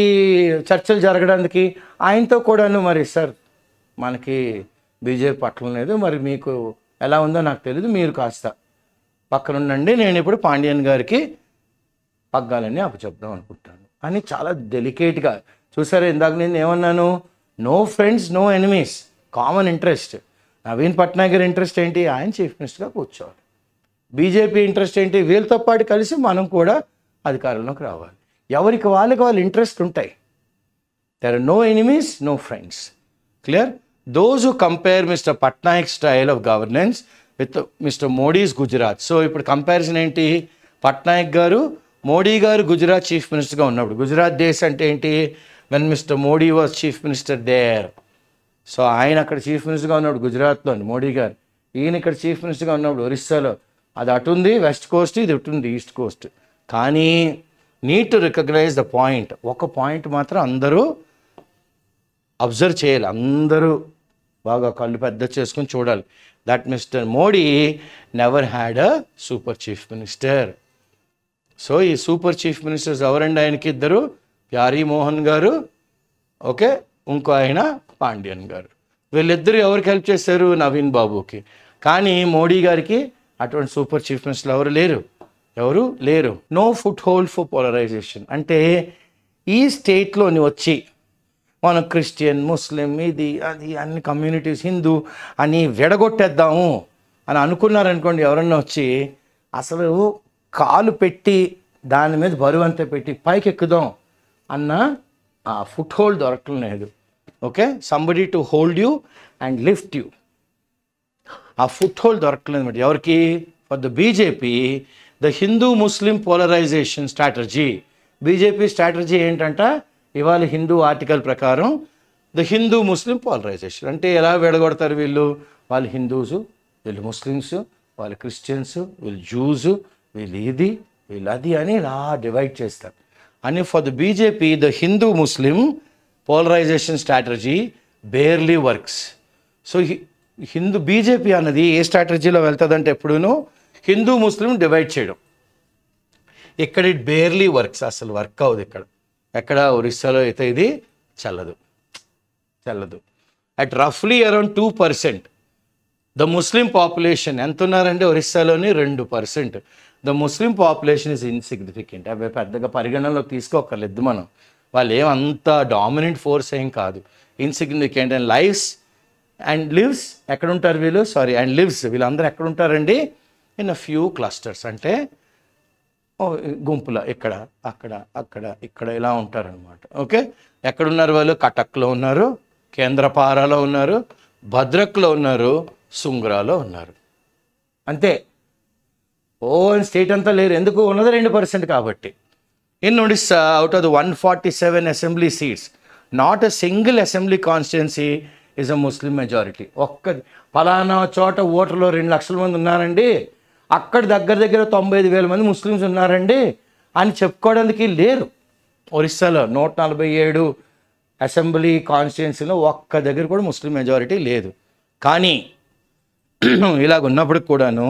చర్చలు జరగడానికి ఆయనతో కూడాను మరి సార్ మనకి బీజేపీ పట్ల లేదు మరి మీకు ఎలా ఉందో నాకు తెలియదు మీరు కాస్త పక్కనుండండి నేను ఇప్పుడు పాండ్యన్ గారికి పగ్గాలన్నీ అప్పచెప్దాం అనుకుంటాను అని చాలా డెలికేట్గా చూసారా ఇందాక నేను ఏమన్నాను no friends no enemies common interest Naveen Patnaik గారి ఇంట్రెస్ట్ ఏంటి ఆయన చీఫ్ మినిస్టర్గా కూర్చోవాలి బీజేపీ ఇంట్రెస్ట్ ఏంటి వీళ్ళతో పాటు కలిసి మనం కూడా అధికారంలోకి రావాలి ఎవరికి వాళ్ళకి వాళ్ళు ఇంట్రెస్ట్ ఉంటాయి there are no enemies no friends clear those who compare mister Patnaik style of governance with mister Modi's Gujarat so ఇప్పుడు కంపారిజన్ ఏంటి పట్నాయక్ గారు మోడీ గారు గుజరాత్ చీఫ్ మినిస్టర్గా ఉన్నప్పుడు గుజరాత్ దేశ్ అంటే ఏంటి when mister Modi was chief minister there so ఆయన అక్కడ చీఫ్ మినిస్టర్గా ఉన్నప్పుడు గుజరాత్లో మోడీ గారు ఈయన ఇక్కడ చీఫ్ మినిస్టర్గా ఉన్నప్పుడు ఒరిస్సాలో అది అటుంది వెస్ట్ కోస్ట్ ఇది అటుంది ఈస్ట్ కోస్ట్ కానీ నీట్ రికగ్నైజ్ ద పాయింట్ ఒక పాయింట్ మాత్రం అందరూ అబ్జర్వ్ చేయాలి అందరూ బాగా కళ్ళు పెద్ద చేసుకొని చూడాలి that mister Modi never had a super chief minister so ఈ సూపర్ చీఫ్ మినిస్టర్స్ ఎవరండి ఆయనకి ఇద్దరు ప్యారీ మోహన్ గారు ఓకే ఇంకో ఆయన పాండ్యన్ గారు వీళ్ళిద్దరు ఎవరికి హెల్ప్ చేశారు నవీన్ బాబుకి కానీ మోడీ గారికి అటువంటి సూపర్ చీఫ్ మినిస్టర్ ఎవరు లేరు ఎవరు లేరు no foothold for polarisation అంటే ఈ స్టేట్లోని వచ్చి మనం క్రిస్టియన్ ముస్లిం ఇది అది అన్ని కమ్యూనిటీస్ హిందూ అని విడగొట్టేద్దాము అని అనుకున్నారనుకోండి ఎవరన్నా వచ్చి అసలు కాలు పెట్టి దాని మీద బరువు అంతా పెట్టి పైకి ఎక్కుదాం అన్న ఆ ఫుట్ హోల్డ్ దొరకడం లేదు okay somebody to hold you and lift you ఆ ఫుట్ హోల్డ్ దొరకలేదు అనమాట ఎవరికి for the BJP the Hindu Muslim polarisation strategy BJP strategy ఏంటంటే ఇవాళ హిందూ ఆర్టికల్ ప్రకారం ద హిందూ ముస్లిం పాలరైజేషన్ అంటే ఎలా విడగొడతారు వీళ్ళు వాళ్ళు హిందూస్ వీళ్ళు ముస్లిమ్స్ వాళ్ళు క్రిస్టియన్స్ వీళ్ళు జూస్ వీళ్ళు ఇది వీళ్ళు అది అని ఇలా డివైడ్ చేస్తారు అని for the BJP the Hindu Muslim polarisation strategy barely works so Hindu BJP అన్నది ఏ స్ట్రాటజీలో వెళ్తుందంటే ఎప్పుడూనూ హిందూ ముస్లిం డివైడ్ చేయడం ఇక్కడ ఇట్ బేర్లీ వర్క్స్ అసలు వర్క్ అవ్వదు ఇక్కడ ఎక్కడ ఒరిస్సాలో అయితే ఇది చల్లదు చల్లదు అట్ రఫ్లీ around two percent the Muslim population ఎంత ఉన్నారంటే ఒరిస్సాలోని రెండు percent the Muslim population is insignificant అవి పెద్దగా పరిగణనలోకి తీసుకోకర్లేదు మనం వాళ్ళు ఏమంత డామినెంట్ ఫోర్స్ ఏం కాదు insignificant and lifes and lives ఎక్కడుంటారు వీళ్ళు సారీ అండ్ లివ్స్ వీళ్ళందరూ ఎక్కడుంటారండి ఇన్ అ ఫ్యూ క్లస్టర్స్ అంటే గుంపుల ఇక్కడ అక్కడ అక్కడ ఇక్కడ ఇలా ఉంటారనమాట ఓకే ఎక్కడున్నారు వాళ్ళు కటక్లో ఉన్నారు కేంద్రపారాలో ఉన్నారు భద్రక్లో ఉన్నారు సుంగ్రాలో ఉన్నారు అంతే ఓ స్టేట్ అంతా లేరు ఎందుకు ఉన్నది రెండు పర్సెంట్ కాబట్టి in Odisha out of one forty seven assembly seats not a single assembly constituency is a Muslim majority ఒక్క ఫలానా చోట ఓటర్లో రెండు లక్షల మంది ఉన్నారండి అక్కడ దగ్గర దగ్గర తొంభై ఐదు వేల మంది ముస్లిమ్స్ ఉన్నారండి అని చెప్పుకోవడానికి లేరు ఒరిస్సాలో నూట నలభై ఏడు అసెంబ్లీ కాన్స్టిట్యున్సీలో ఒక్క దగ్గర కూడా ముస్లిం మెజారిటీ లేదు కానీ ఇలాగ ఉన్నప్పటికి కూడాను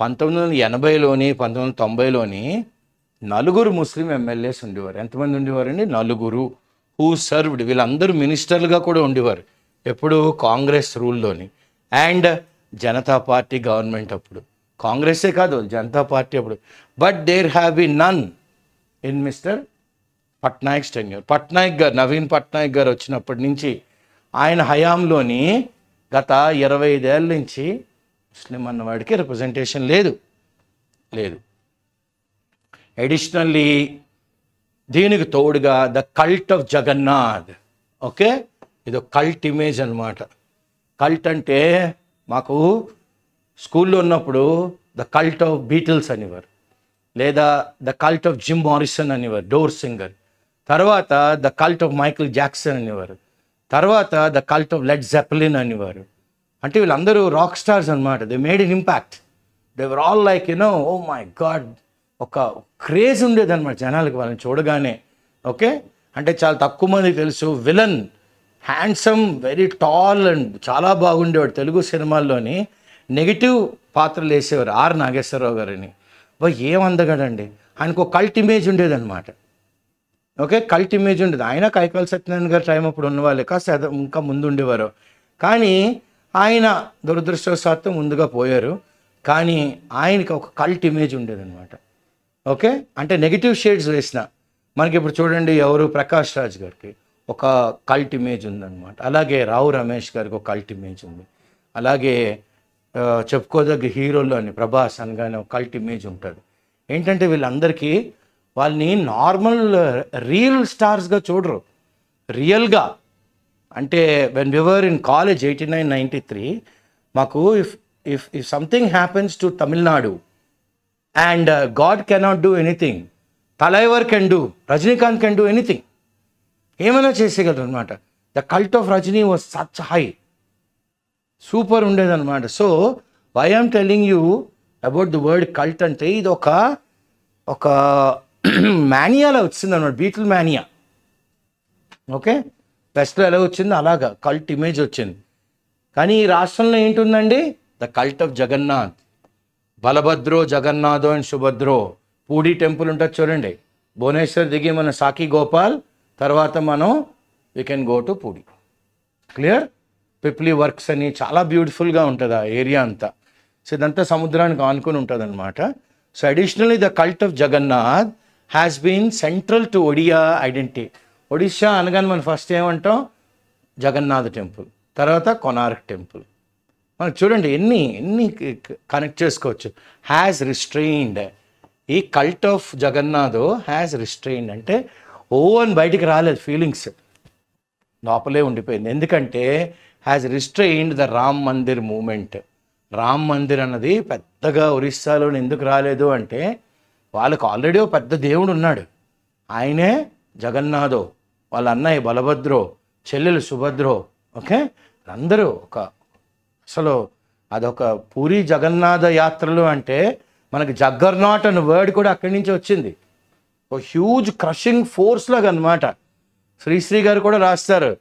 పంతొమ్మిది వందల ఎనభైలోని పంతొమ్మిది వందల తొంభైలోని నలుగురు ముస్లిం ఎమ్మెల్యేస్ ఉండేవారు ఎంతమంది ఉండేవారండి నలుగురు హూ సర్వ్డ్ వీళ్ళందరూ మినిస్టర్లుగా కూడా ఉండేవారు ఎప్పుడు కాంగ్రెస్ రూల్లోని అండ్ జనతా పార్టీ గవర్నమెంట్ అప్పుడు కాంగ్రెసే కాదు జనతా పార్టీ అప్పుడు but there have be none in mister Patnaik tenure Patnaik garu Naveen Patnaik గారు వచ్చినప్పటి నుంచి ఆయన హయాంలోని గత ఇరవై ఐదేళ్ళ నుంచి ముస్లిం అన్నవాడికి రిప్రజెంటేషన్ లేదు లేదు అడిషనల్లీ దీనికి తోడుగా the cult of Jagannath okay ఇది కల్ట్ ఇమేజ్ అనమాట కల్ట్ అంటే మాకు స్కూల్లో ఉన్నప్పుడు ద కల్ట్ ఆఫ్ బీటిల్స్ అనేవారు లేదా the cult of Jim Morrison అనేవారు డోర్ సింగర్ తర్వాత the cult of Michael Jackson అనేవారు తర్వాత the cult of Led Zeppelin అనేవారు అంటే వీళ్ళందరూ రాక్ స్టార్స్ అనమాట they made in impact they were all like you know oh my god ఒక క్రేజ్ ఉండేదన్నమాట జనాలకు వాళ్ళని చూడగానే ఓకే అంటే చాలా తక్కువ మంది తెలుసు villain handsome very tall and చాలా బాగుండేవాడు తెలుగు సినిమాల్లోని నెగిటివ్ పాత్రలు వేసేవారు ఆర్ నాగేశ్వరరావు గారిని బా ఏం ఆయనకు ఒక కల్ట్ ఇమేజ్ ఉండేదన్నమాట ఓకే కల్ట్ ఇమేజ్ ఉండేది ఆయన కైకాల సత్యనారాయణ గారు టైం అప్పుడు ఉన్నవాళ్ళు కాస్త ఇంకా ముందు ఉండేవారు కానీ ఆయన దురదృష్టవశాత్తు ముందుగా పోయారు కానీ ఆయనకి ఒక కల్ట్ ఇమేజ్ ఉండేదన్నమాట ఓకే అంటే నెగిటివ్ షేడ్స్ వేసిన మనకి ఇప్పుడు చూడండి ఎవరు ప్రకాష్ రాజ్ గారికి ఒక కల్ట్ ఇమేజ్ ఉందన్నమాట అలాగే రావు రమేష్ గారికి ఒక కల్ట్ ఇమేజ్ ఉంది అలాగే చెప్పుకోదగ్గ హీరోలు అని ప్రభాస్ అనగానే ఒక కల్ట్ ఇమేజ్ ఉంటుంది ఏంటంటే వీళ్ళందరికీ వాళ్ళని నార్మల్ రియల్ స్టార్స్గా చూడరు రియల్గా అంటే when we were in college eighty nine ninety three మాకు if if if something happens to Tamil Nadu and god cannot do anything Thalaivar can do Rajinikanth can do anything ఏమైనా చేసేయగలరు అనమాట the cult of Rajini was such high super ఉండేదన్నమాట so why am telling you about the word cult అంటే ఇది ఒక ఒక మానియాలో అనమాట బీటిల్ మానియా ఓకే వెస్ట్లో ఎలా వచ్చింది అలాగా కల్ట్ ఇమేజ్ వచ్చింది కానీ ఈ రాష్ట్రంలో ఏంటుందండి the cult of Jagannath Balabhadra Jagannath and Subhadra Puri temple ఉంటుంది చూడండి భువనేశ్వర్ దిగి మన సాకి గోపాల్ తర్వాత మనం we can go to Puri clear Pipli works అని చాలా బ్యూటిఫుల్గా ఉంటుంది ఆ ఏరియా అంతా సో ఇదంతా సముద్రానికి ఆనుకొని ఉంటుంది అనమాట so additionally the cult of Jagannath has been central to Odia identity Odisha అనగానే మనం ఫస్ట్ ఏమంటాం జగన్నాథ్ టెంపుల్ తర్వాత కొనార్క్ టెంపుల్ మనం చూడండి ఎన్ని ఎన్ని కనెక్ట్ చేసుకోవచ్చు హ్యాస్ రిస్ట్రెయిన్డ్ ఈ cult of Jagannath has restrained అంటే ఓ అని బయటికి రాలేదు ఫీలింగ్స్ లోపలే ఉండిపోయింది ఎందుకంటే has restrained the Ram Mandir movement Ram Mandir అన్నది పెద్దగా ఒరిస్సాలో ఎందుకు రాలేదు అంటే వాళ్ళకు ఆల్రెడీ ఓ పెద్ద దేవుడు ఉన్నాడు ఆయనే జగన్నాథో వాళ్ళ అన్నయ్య బలభద్రో చెల్లెలు సుభద్రో ఓకే అందరూ ఒక అసలు అదొక పూరి జగన్నాథ యాత్రలు అంటే మనకి జగ్గర్నాట్ అనే వర్డ్ కూడా అక్కడి నుంచి వచ్చింది ఒక హ్యూజ్ క్రషింగ్ ఫోర్స్ లాగా అనమాట శ్రీశ్రీ గారు కూడా రాస్తారు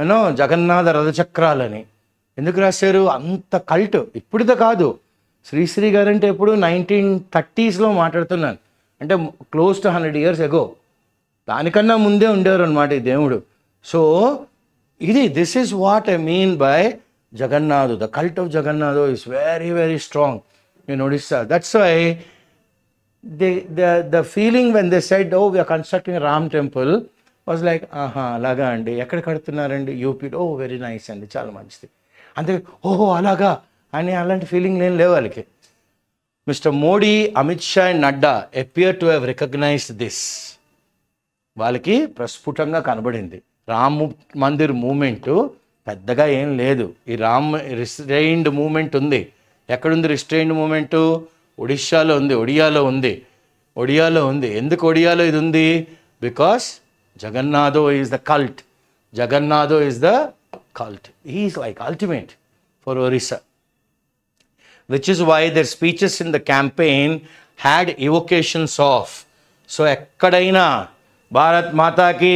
యూనో జగన్నాథ రథచక్రాలని ఎందుకు రాశారు అంత కల్ట్ ఇప్పుడుతో కాదు శ్రీశ్రీ గారు అంటే ఎప్పుడు నైన్టీన్ థర్టీస్లో మాట్లాడుతున్నాను అంటే close to hundred years ago దానికన్నా ముందే ఉండేవారు అనమాట ఈ దేవుడు సో ఇది this is what I mean by Jagannath the cult of Jagannath is very very strong నేను Odisha that's why the the the feeling when the said oh we are constructing Ram temple was like ఆహా అలాగా అండి ఎక్కడ కడుతున్నారండి యూపీలో ఓ వెరీ నైస్ అండి చాలా మంచిది అంతే ఓహో అలాగా అని అలాంటి ఫీలింగ్ నేను లేవు వాళ్ళకి mister Modi Amit Shah and Nadda appear to have recognised this వాళ్ళకి ప్రస్ఫుటంగా కనబడింది రామ్ మందిర్ మూమెంట్ పెద్దగా ఏం లేదు ఈ రామ్ రిస్ట్రైన్డ్ మూమెంట్ ఉంది ఎక్కడుంది రిస్ట్రైన్డ్ మూమెంట్ ఒడిశాలో ఉంది ఒడియాలో ఉంది ఒడియాలో ఉంది ఎందుకు ఒడియాలో ఇది ఉంది because Jagannath is the cult Jagannath is the cult is like ultimate for Orissa which is why their speeches in the campaign had invocations of so ఎక్కడైనా భారత్ మాతాకి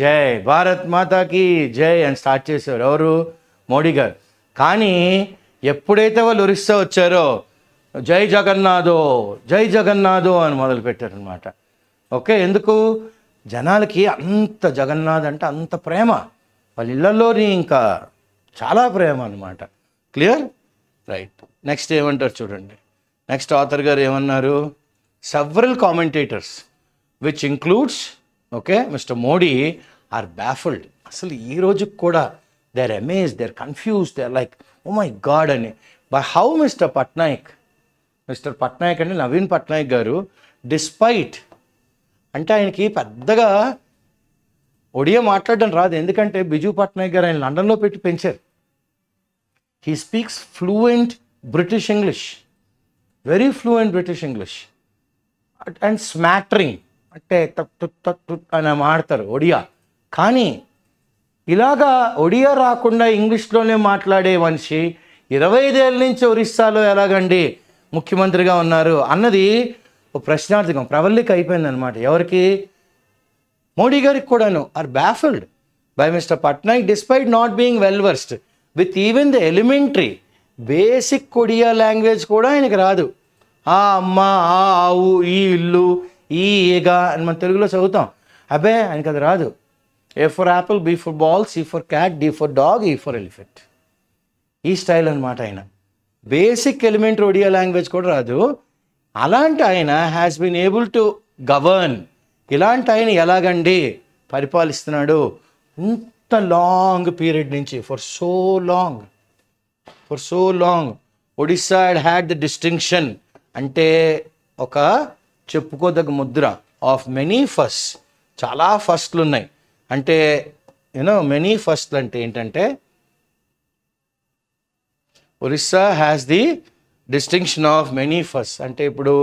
జై భారత్ మాతాకి జై అని స్టార్ట్ చేసేవారు ఎవరు మోడీ గారు కానీ ఎప్పుడైతే వాళ్ళు ఒరిస్సా వచ్చారో జై జగన్నాథో జై జగన్నాథో అని మొదలుపెట్టారనమాట ఓకే ఎందుకు జనాలకి అంత జగన్నాథ్ అంటే అంత ప్రేమ వాళ్ళ ఇళ్లలోని ఇంకా చాలా ప్రేమ అనమాట క్లియర్ రైట్ నెక్స్ట్ ఏమంటారు చూడండి నెక్స్ట్ ఆథర్ గారు ఏమన్నారు several commentators which includes okay mister Modi are baffled అసలు ఈ రోజుకి కూడా they are amaze they are confuse they are like oh my god అని by how mister Patnaik mister Patnaik అంటే నవీన్ పట్నాయక్ గారు డిస్పైట్ అంటే ఆయనకి పెద్దగా ఒడియా మాట్లాడడం రాదు ఎందుకంటే బిజు పట్నాయక్ గారు ఆయన లండన్లో పెట్టి పెంచారు he speaks fluent British English very fluent British English and smattering అంటే అని మాడతారు ఒడియా కానీ ఇలాగా ఒడియా రాకుండా ఇంగ్లీష్లోనే మాట్లాడే మనిషి ఇరవై ఐదేళ్ళ నుంచి ఒరిస్సాలో ఎలాగండి ముఖ్యమంత్రిగా ఉన్నారు అన్నది ఓ ప్రశ్నార్థకం ప్రవల్లిక అయిపోయింది అనమాట ఎవరికి మోడీ గారికి కూడాను are baffled by mister Patnaik despite not being well versed with even the elementary basic కొడియా లాంగ్వేజ్ కూడా ఆయనకి రాదు ఆ అమ్మ ఆ ఆవు ఈ ఇల్లు ఈ ఈగ అని మన తెలుగులో చదువుతాం అబ్బే ఆయనకి అది రాదు A for apple B for ball C for cat D for dog E for elephant ఈ స్టైల్ అనమాట ఆయన బేసిక్ ఎలిమెంటరీ ఒడియా లాంగ్వేజ్ కూడా రాదు అలాంటి ఆయన has been able to govern ఇలాంటి ఆయన ఎలాగండి పరిపాలిస్తున్నాడు ఇంత లాంగ్ పీరియడ్ నుంచి for so long for so long Odisha had the distinction అంటే ఒక చెప్పుకోదగ్గ ముద్ర ఆఫ్ మెనీ ఫస్ట్ చాలా ఫస్ట్లు ఉన్నాయి అంటే యూనో మెనీ ఫస్ట్లు అంటే ఏంటంటే Orissa has the distinction of many first అంటే ఇప్పుడు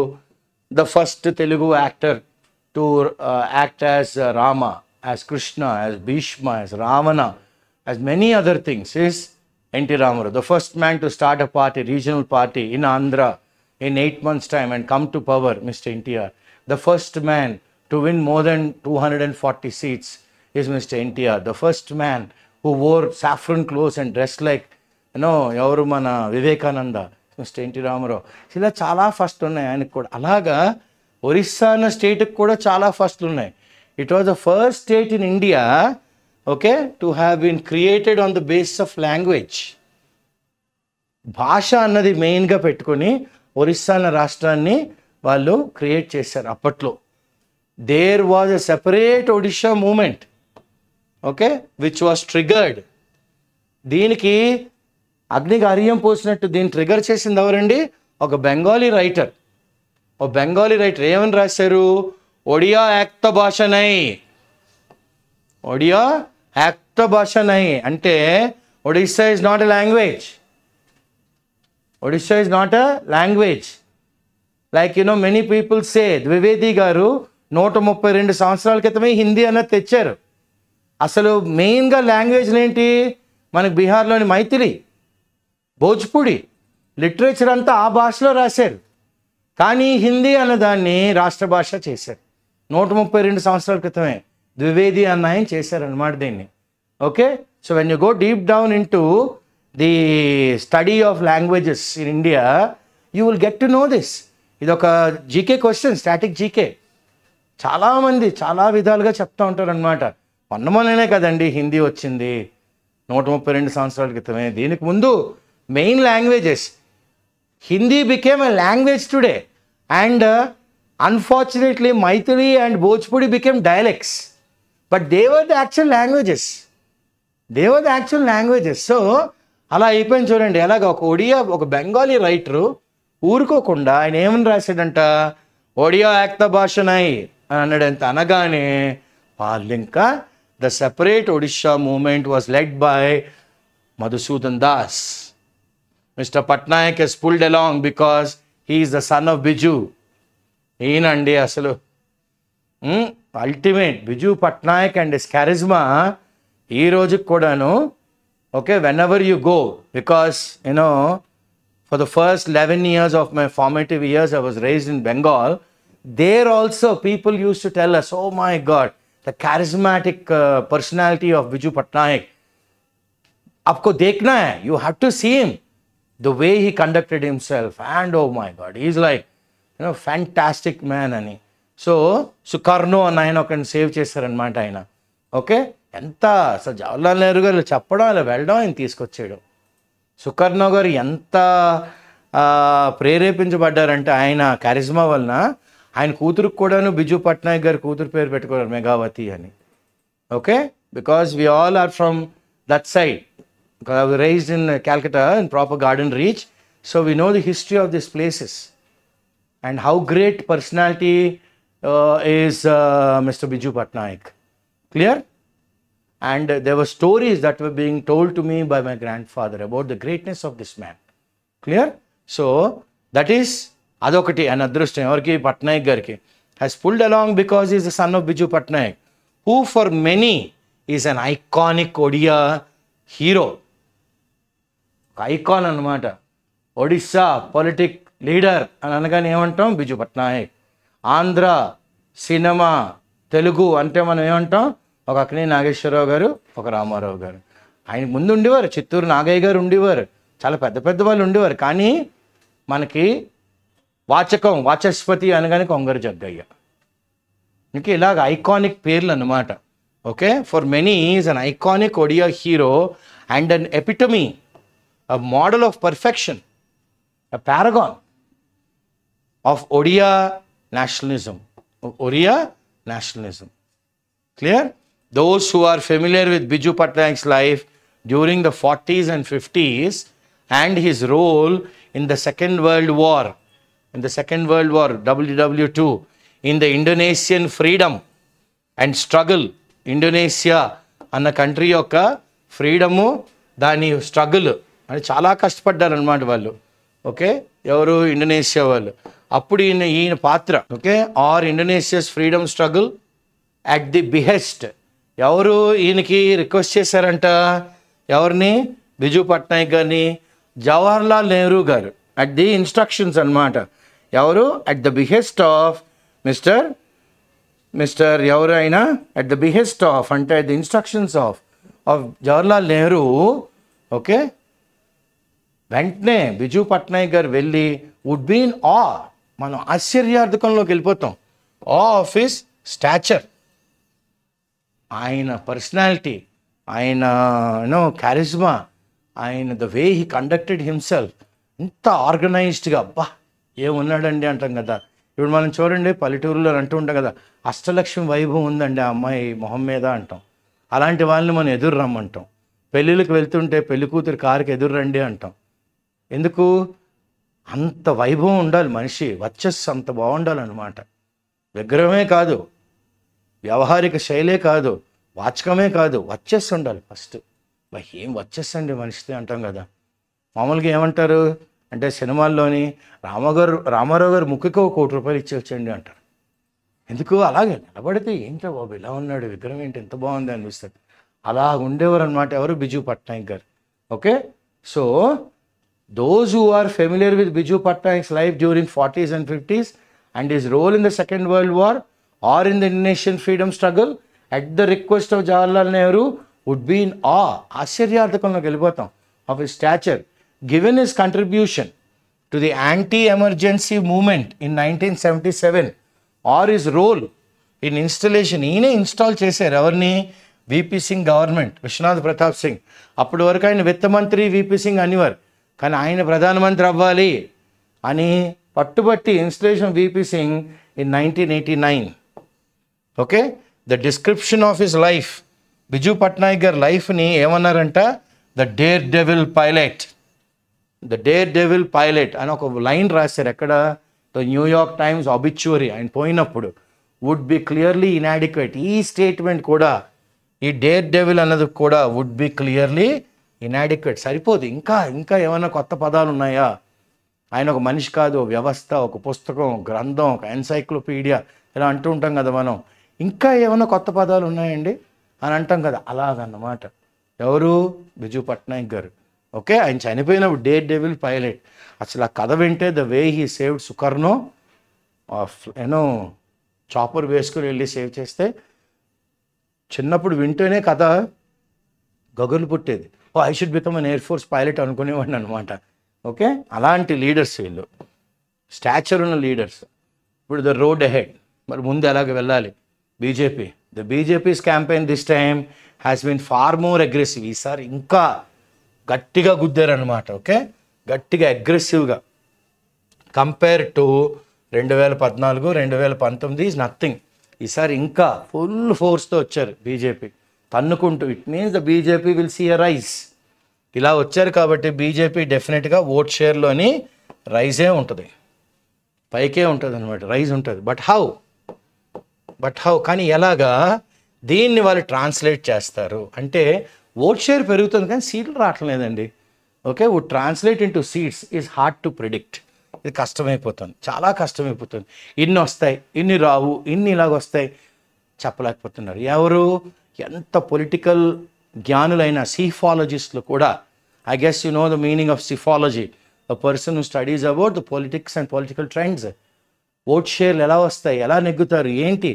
the first Telugu actor to act as Rama as Krishna as Bhishma as Ravana as many other things is NT Ramarao the first man to start a party regional party in Andhra in eight months time and come to power mister NTR the first man to win more than two hundred and forty seats is mister NTR the first man who wore saffron clothes and dress like you know ఎవరు మన వివేకానంద మిస్టర్ ఎన్టీ రామారావు ఇలా చాలా ఫస్ట్ ఉన్నాయి ఆయనకు కూడా అలాగా ఒరిస్సా అన్న స్టేట్కి కూడా చాలా ఫస్ట్లు ఉన్నాయి it was the first state in India okay to have been created on the basis of language భాష అన్నది మెయిన్గా పెట్టుకొని ఒరిస్సా అన్న రాష్ట్రాన్ని వాళ్ళు క్రియేట్ చేశారు అప్పట్లో there was a separate Odisha movement okay which was triggered దీనికి అరియం పోసినట్టు దీన్ని ట్రిగర్ చేసింది ఎవరండి ఒక బెంగాలీ రైటర్ ఓ బెంగాలీ రైటర్ ఏమని రాశారు ఒడియా యాక్త భాషనై ఒడియా యాక్త భాషనై అంటే Odisha is not a language Odisha is not a language like you know many people say Dwivedi గారు నూట ముప్పై రెండు సంవత్సరాల క్రితమే హిందీ అన్నది తెచ్చారు అసలు మెయిన్గా లాంగ్వేజ్లు ఏంటి మనకు బీహార్లోని మైథిలి భోజ్పూడి లిటరేచర్ అంతా ఆ భాషలో రాశారు కానీ హిందీ అన్నదాన్ని రాష్ట్ర భాష చేశారు నూట ముప్పై రెండు సంవత్సరాల క్రితమే ద్వివేది అన్న ఆయన చేశారనమాట దీన్ని okay so when you go deep down into the study of languages in India you will get to know this ఇది ఒక జీకే క్వశ్చన్ స్టాటిక్ జీకే చాలామంది చాలా విధాలుగా చెప్తూ ఉంటారు అనమాట మొన్న కదండి హిందీ వచ్చింది నూట ముప్పై రెండు సంవత్సరాల క్రితమే దీనికి ముందు main languages Hindi became a language today and unfortunately Maithili and Bhojpuri became dialects but they were the actual languages they were the actual languages so అలా అయిపోయింది చూడండి ఎలాగ ఒక ఒడియా ఒక బెంగాలీ రైటరు ఊరుకోకుండా ఆయన ఏమని రాశాడంట ఒడియా యాక్త భాషనాయ్ అని అన్నాడు అనగానే వాళ్ళు ఇంకా the separate Odisha movement was led by Madhusudan Das mister Patnaik is pulled along because he is the son of Biju ఈయనండి అసలు ultimate Biju Patnaik and his charisma ఈ రోజుకి కూడాను okay whenever you go because you know for the first eleven years of my formative years I was raised in Bengal there also people use to tell us oh my god the charismatic personality of Biju Patnaik आपको देखना है you have to see him the way he conducted himself and oh my god is like you know fantastic man అని సో సుకర్ణో అని ఆయన ఒకరిని సేవ్ చేశారనమాట ఆయన ఓకే ఎంత అసలు జవహర్లాల్ నెహ్రూ గారు చెప్పడం అలా వెళ్ళడం ఆయన తీసుకొచ్చాడు సుకర్ణ గారు ఎంత ప్రేరేపించబడ్డారంటే ఆయన కరిజ్మా వలన ఆయన కూతురు కూడాను బిజు పట్నాయక్ గారు కూతురు పేరు పెట్టుకున్నారు మెగావతి అని okay because we all are from that side because I was raised in uh, Calcutta in proper garden reach. So we know the history of these places and how great personality uh, is uh, Mr. Biju Patnaik. Clear? And there were stories that were being told to me by my grandfather about the greatness of this man. Clear? So that is అదొకటి ఆయన అదృష్టం ఎవరికి పట్నాయక్ గారికి has pulled along because is the son of Biju Patnaik who for many is an iconic Odia hero. ఒక ఐకాన్ అనమాట ఒడిస్సా పొలిటిక్ లీడర్ అని అనగానే ఏమంటాం బిజు పట్నాయక్ ఆంధ్ర సినిమా తెలుగు అంటే మనం ఏమంటాం ఒక అక్నే నాగేశ్వరరావు గారు ఒక రామారావు గారు ఆయన ముందు ఉండేవారు చిత్తూరు నాగయ్య గారు ఉండేవారు చాలా పెద్ద పెద్ద వాళ్ళు ఉండేవారు కానీ మనకి వాచకం వాచస్పతి అనగానే కొంగరు జగ్గయ్య ఇంకా ఇలాగ ఐకానిక్ పేర్లు అనమాట okay for many is an iconic Odia hero and an epitome a model of perfection, a paragon of Odia nationalism. Odia nationalism. Clear? Those who are familiar with Biju Patnaik's life during the 40s and 50s and his role in the Second World War, in the Second World War, WW2, in the Indonesian freedom and struggle Indonesia country country freedom freedom దాని struggle. అని చాలా కష్టపడ్డారనమాట వాళ్ళు ఓకే ఎవరు ఇండోనేషియా వాళ్ళు అప్పుడు ఈయన ఈయన పాత్ర okay are Indonesia's freedom struggle at the behest ఎవరు ఈయనకి రిక్వెస్ట్ చేశారంట ఎవరిని బిజు పట్నాయక్ గారిని జవహర్లాల్ నెహ్రూ గారు అట్ ది ఇన్స్ట్రక్షన్స్ అనమాట ఎవరు at the behest of mister mister ఎవరు అయినా అట్ ద బిహెస్ట్ ఆఫ్ అంటే at the instructions of of Jawaharlal Nehru okay వెంటనే బిజు పట్నాయక్ గారు వెళ్ళి వుడ్ బీన్ ఆ మనం ఆశ్చర్యార్థకంలోకి వెళ్ళిపోతాం ఆ ఆఫీస్ స్టాచర్ ఆయన పర్సనాలిటీ ఆయన యూనో క్యారిజ్మా ఆయన the way he conducted himself ఇంత ఆర్గనైజ్డ్గా అబ్బా ఏమున్నాడండి అంటాం కదా ఇప్పుడు మనం చూడండి పల్లెటూరులో అంటూ ఉంటాం కదా అష్టలక్ష్మి వైభవం ఉందండి ఆ అమ్మాయి మొహం మీద అంటాం అలాంటి వాళ్ళని మనం ఎదురు రమ్మంటాం పెళ్ళిళ్ళకి వెళ్తుంటే పెళ్లి కూతురు కారుకి ఎదురు రండి అంటాం ఎందుకు అంత వైభవం ఉండాలి మనిషి వర్చస్సు అంత బాగుండాలన్నమాట విగ్రహమే కాదు వ్యవహారిక శైలే కాదు వాచకమే కాదు వర్చస్సు ఉండాలి ఫస్ట్ ఏం వచ్చస్సు అండి మనిషితే అంటాం కదా మామూలుగా ఏమంటారు అంటే సినిమాల్లోని రామగారు రామారావు గారు ముక్కుకి ఒక కోటి రూపాయలు ఇచ్చేవచ్చండి అంటారు ఎందుకు అలాగే నిలబడితే ఏంటో బాబు ఇలా ఉన్నాడు విగ్రహం ఏంటి ఎంత బాగుంది అనిపిస్తుంది అలా ఉండేవారు అనమాట ఎవరు బిజు పట్నాయక్ గారు okay so Those who are familiar with Biju Patnaik's life during 40s and 50s and his role in the Second World War or in the Indonesian freedom struggle at the request of Jawaharlal Nehru would be in awe, ఆశ్చర్యార్థకంలోకి వెళ్ళిపోతాం of his stature, given his contribution to the anti-emergency movement in 1977 or his role in installation, ఈయనే ఇన్స్టాల్ చేశారు ఎవరిని విపి సింగ్ గవర్నమెంట్ విశ్వనాథ్ ప్రతాప్ సింగ్ అప్పటి వరకు ఆయన విత్త మంత్రి విపి సింగ్ అనివారు కానీ ఆయన ప్రధానమంత్రి అవ్వాలి అని పట్టుబట్టి installation VP Singh in nineteen eighty nine okay the description of his life Biju Patnaik గారి లైఫ్ని ఏమన్నారంట the daredevil pilot the daredevil pilot అని ఒక లైన్ రాశారు ఎక్కడ ద న్యూయార్క్ టైమ్స్ అబిచ్యూరీ ఆయన పోయినప్పుడు వుడ్ బి క్లియర్లీ ఇన్యాడిక్వేట్ ఈ స్టేట్మెంట్ కూడా ఈ డేర్ డెవిల్ అన్నది కూడా వుడ్ బి క్లియర్లీ ఇనాడిక్వేట్ సరిపోదు ఇంకా ఇంకా ఏమైనా కొత్త పదాలు ఉన్నాయా ఆయన ఒక మనిషి కాదు వ్యవస్థ ఒక పుస్తకం గ్రంథం ఒక ఎన్సైక్లోపీడియా ఇలా అంటూ ఉంటాం కదా మనం ఇంకా ఏమైనా కొత్త పదాలు ఉన్నాయండి అని అంటాం కదా అలాగన్నమాట ఎవరు బిజు పట్నాయక్ గారు ఓకే ఆయన చనిపోయినప్పుడు డే డెవిల్ పైలట్ అసలు ఆ కథ వింటే the way he saved Sukarno ఏనో చాపర్ వేసుకుని వెళ్ళి సేవ్ చేస్తే చిన్నప్పుడు వింటేనే కథ గగులు పుట్టేది oh I should become an air force pilot అనుకునేవాడిని అనమాట ఓకే అలాంటి లీడర్స్ వీళ్ళు స్టాచర్ ఉన్న లీడర్స్ ఇప్పుడు ద రోడ్ అహెడ్ మరి ముందు ఎలాగ వెళ్ళాలి BJP the BJP's campaign this time has been far more aggressive ఈసారి ఇంకా గట్టిగా గుద్దారనమాట ఓకే గట్టిగా అగ్రెసివ్గా కంపేర్ టు రెండు వేల పద్నాలుగు రెండు వేల పంతొమ్మిది ఈజ్ నథింగ్ ఈసారి ఇంకా ఫుల్ ఫోర్స్తో వచ్చారు బీజేపీ తన్నుకుంటూ it means the BJP will see a rise ఇలా వచ్చారు కాబట్టి బీజేపీ డెఫినెట్గా ఓట్ షేర్లోని రైజే ఉంటుంది పైకే ఉంటుంది అనమాట రైజ్ ఉంటుంది బట్ హౌ బట్ హౌ కానీ ఎలాగా దీన్ని వాళ్ళు ట్రాన్స్లేట్ చేస్తారు అంటే ఓట్ షేర్ పెరుగుతుంది కానీ సీట్లు రావట్లేదండి ఓకే వు translate into seats is hard to predict ఇది కష్టమైపోతుంది చాలా కష్టమైపోతుంది ఇన్ని వస్తాయి ఇన్ని రావు ఇన్ని ఇలాగ వస్తాయి చెప్పలేకపోతున్నారు ఎవరు ఎంత పొలిటికల్ జ్ఞానులైన సిఫాలజిస్టులు కూడా I guess you know the meaning of psephology the person who studies about the politics and political trends vote షేర్లు ఎలా వస్తాయి ఎలా నెగ్గుతారు ఏంటి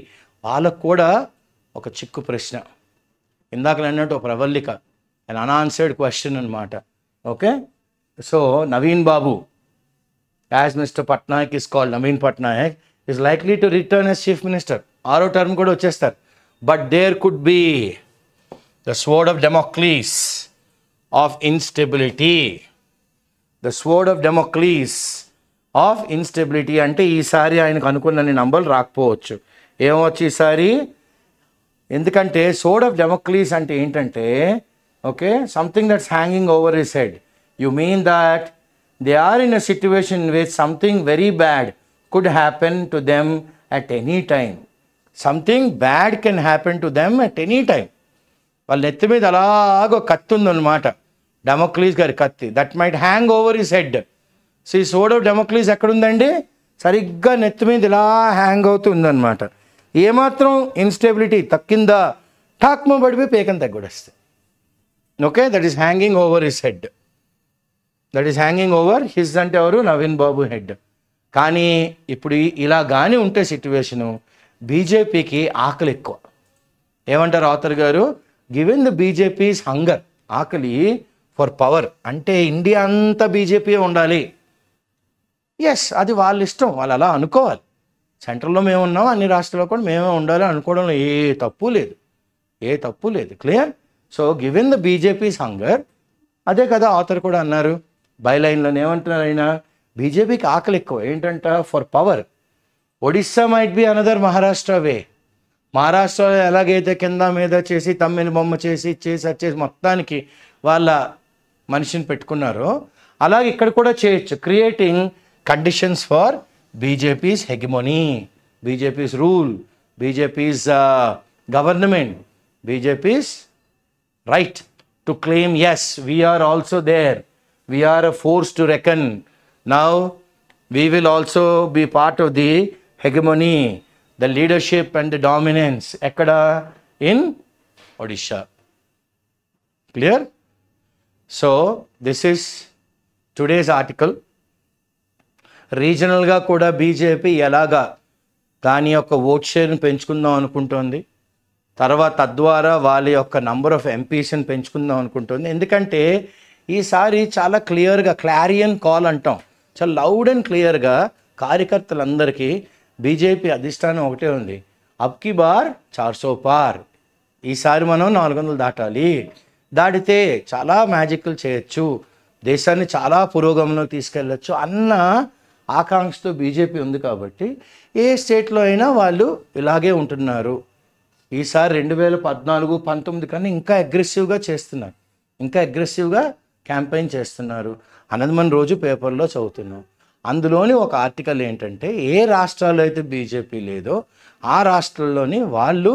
వాళ్ళకు కూడా ఒక చిక్కు ప్రశ్న ఇందాక అన్నట్టు ఒక ప్రవల్లిక అండ్ అన్ఆన్సర్డ్ క్వశ్చన్ అనమాట okay so Naveen Babu as mister Patnaik is called Naveen Patnaik is likely to return as chief minister ఆరో టర్మ్ కూడా వచ్చేస్తారు but there could be the sword of Damocles of instability. The sword of Damocles of instability అంటే ఈసారి ఆయనకు అనుకున్నన్ని నంబర్లు రాకపోవచ్చు ఏమొచ్చు ఈసారి ఎందుకంటే సోడ్ ఆఫ్ డెమోక్లీస్ అంటే ఏంటంటే okay something that's hanging over his head you mean that they are in a situation with something very bad could happen to them at any time something bad can happen to them at any time వాళ్ళ నెత్తి మీద అలాగో కత్తి ఉందన్నమాట డెమోక్లీస్ గారి కత్తి that might hang over his head so ఈ సోడో డెమోక్లీస్ ఎక్కడుందండి సరిగ్గా నెత్తి మీద ఇలా హ్యాంగ్ అవుతుందన్నమాట ఏమాత్రం ఇన్స్టెబిలిటీ తక్కిందా టాక్మ పడిపోయి పేకం తగ్గొడేస్తాయి okay that is hanging over his head that is hanging over his అంటే ఎవరు నవీన్ బాబు హెడ్ కానీ ఇప్పుడు ఇలా కానీ ఉంటే సిట్యువేషను బీజేపీకి ఆకలి ఎక్కువ ఏమంటారు ఆథర్ గారు గివెన్ ద బీజేపీస్ హంగర్ ఆకలి ఫర్ పవర్ అంటే ఇండియా అంతా బీజేపీ ఉండాలి ఎస్ అది వాళ్ళ ఇష్టం వాళ్ళు అలా అనుకోవాలి సెంట్రల్లో మేము ఉన్నాం అన్ని రాష్ట్రాల్లో కూడా మేమే ఉండాలి అనుకోవడంలో ఏ తప్పు లేదు ఏ తప్పు లేదు clear so given the BJP's hunger అదే కదా ఆథర్ కూడా అన్నారు బైలైన్లో ఏమంటున్నారు ఆయన బీజేపీకి ఆకలి ఎక్కువ ఏంటంట for power Odisha might be another Maharashtra way మహారాష్ట్రలో ఎలాగైతే కింద మీద చేసి తమ్మిని బొమ్మ చేసి చేసి చేసి మొత్తానికి వాళ్ళ మనిషిని పెట్టుకున్నారో అలాగే ఇక్కడ కూడా చేయొచ్చు creating conditions for BJP's hegemony BJP's rule BJP's government BJP's right to claim yes we are also there we are force to reckon now we will also be part of the hegemony the leadership and the dominance ఎక్కడ in Odisha clear so this is today's article రీజనల్గా కూడా బీజేపీ ఎలాగా దాని యొక్క ఓట్ షేర్ని పెంచుకుందాం అనుకుంటోంది తర్వాత తద్వారా వాళ్ళ యొక్క నంబర్ ఆఫ్ ఎంపీస్ని పెంచుకుందాం అనుకుంటుంది ఎందుకంటే ఈసారి చాలా క్లియర్గా క్లారియన్ కాల్ అంటాం చాలా లౌడ్ అండ్ క్లియర్గా కార్యకర్తలందరికీ బీజేపీ అధిష్టానం ఒకటే ఉంది అబ్కి బార్ చార్సో పార్ ఈసారి మనం నాలుగు వందలు దాటాలి దాటితే చాలా మ్యాజిక్లు చేయొచ్చు దేశాన్ని చాలా పురోగమనం తీసుకెళ్ళచ్చు అన్న ఆకాంక్షతో బీజేపీ ఉంది కాబట్టి ఏ స్టేట్లో అయినా వాళ్ళు ఇలాగే ఉంటున్నారు ఈసారి రెండు వేల పద్నాలుగు పంతొమ్మిది కన్నా ఇంకా అగ్రెసివ్గా చేస్తున్నారు ఇంకా అగ్రెసివ్గా క్యాంపెయిన్ చేస్తున్నారు అన్నది మనం రోజు పేపర్లో చదువుతున్నాం అందులోని ఒక ఆర్టికల్ ఏంటంటే ఏ రాష్ట్రాల్లో అయితే బీజేపీ లేదో ఆ రాష్ట్రాల్లోని వాళ్ళు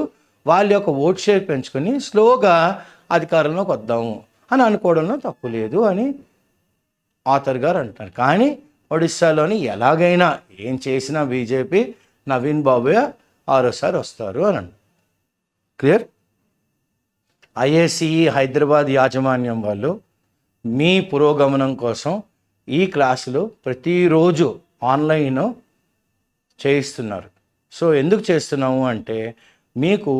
వాళ్ళ యొక్క ఓట్ షేర్ పెంచుకొని స్లోగా అధికారంలోకి వద్దాము అని అనుకోవడంలో తప్పు లేదు అని ఆథర్ గారు అంటున్నారు కానీ ఒడిస్సాలోని ఎలాగైనా ఏం చేసినా బీజేపీ నవీన్ బాబు ఆరోసారి వస్తారు అని అంటారు క్లియర్ ఐఏసీ హైదరాబాద్ యాజమాన్యం వాళ్ళు మీ పురోగమనం కోసం ఈ క్లాసులు ప్రతిరోజు ఆన్లైన్ చేయిస్తున్నారు సో ఎందుకు చేస్తున్నాము అంటే మీకు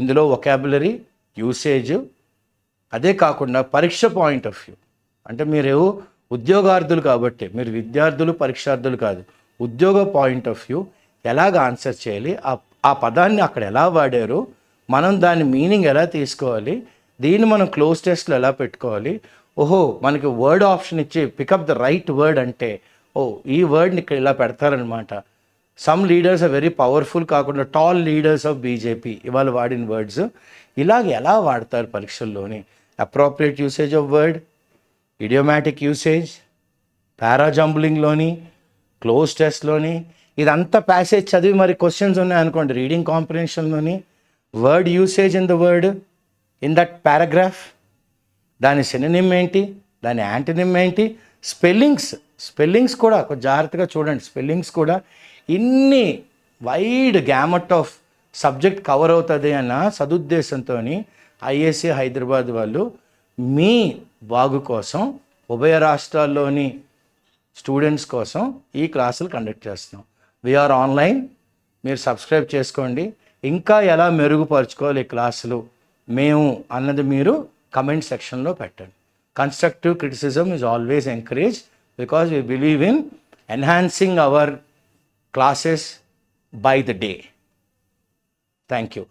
ఇందులో ఒకాబులరీ యూసేజ్ అదే కాకుండా పరీక్ష పాయింట్ ఆఫ్ వ్యూ అంటే మీరు ఉద్యోగార్థులు కాబట్టి మీరు విద్యార్థులు పరీక్షార్థులు కాదు ఉద్యోగ పాయింట్ ఆఫ్ వ్యూ ఎలాగ ఆన్సర్ చేయాలి ఆ పదాన్ని అక్కడ ఎలా వాడారు మనం దాని మీనింగ్ ఎలా తీసుకోవాలి దీన్ని మనం క్లోజ్ టెస్ట్లో ఎలా పెట్టుకోవాలి ఓహో మనకి వర్డ్ ఆప్షన్ ఇచ్చి పికప్ ద రైట్ వర్డ్ అంటే ఓ ఈ వర్డ్ని ఇక్కడ ఇలా పెడతారనమాట some leaders are very powerful కాకుండా టాల్ లీడర్స్ ఆఫ్ బీజేపీ ఇవాళ వాడిన వర్డ్స్ ఇలాగ ఎలా వాడతారు పరీక్షల్లోని appropriate usage of word idiomatic usage పారాజంబ్లింగ్లోని క్లోజ్ టెస్ట్లోని ఇదంతా ప్యాసేజ్ చదివి మరి క్వశ్చన్స్ ఉన్నాయనుకోండి రీడింగ్ కాంప్రిహెన్షన్లోని word usage in the word in that paragraph దాని సినిమ్ ఏంటి దాని యాంటనిమ్ ఏంటి స్పెల్లింగ్స్ స్పెల్లింగ్స్ కూడా కొంచెం జాగ్రత్తగా చూడండి స్పెల్లింగ్స్ కూడా ఇన్ని wide gamut of subject cover అవుతుంది అన్న సదుద్దేశంతో ఐఏసీ హైదరాబాద్ వాళ్ళు మీ బాగు కోసం ఉభయ రాష్ట్రాల్లోని స్టూడెంట్స్ కోసం ఈ క్లాసులు కండక్ట్ చేస్తున్నాం వీఆర్ ఆన్లైన్ మీరు సబ్స్క్రైబ్ చేసుకోండి ఇంకా ఎలా మెరుగుపరుచుకోవాలి క్లాసులు మేము అన్నది మీరు comment section no pattern. constructive criticism is always encouraged because we believe in enhancing our classes by the day. Thank you.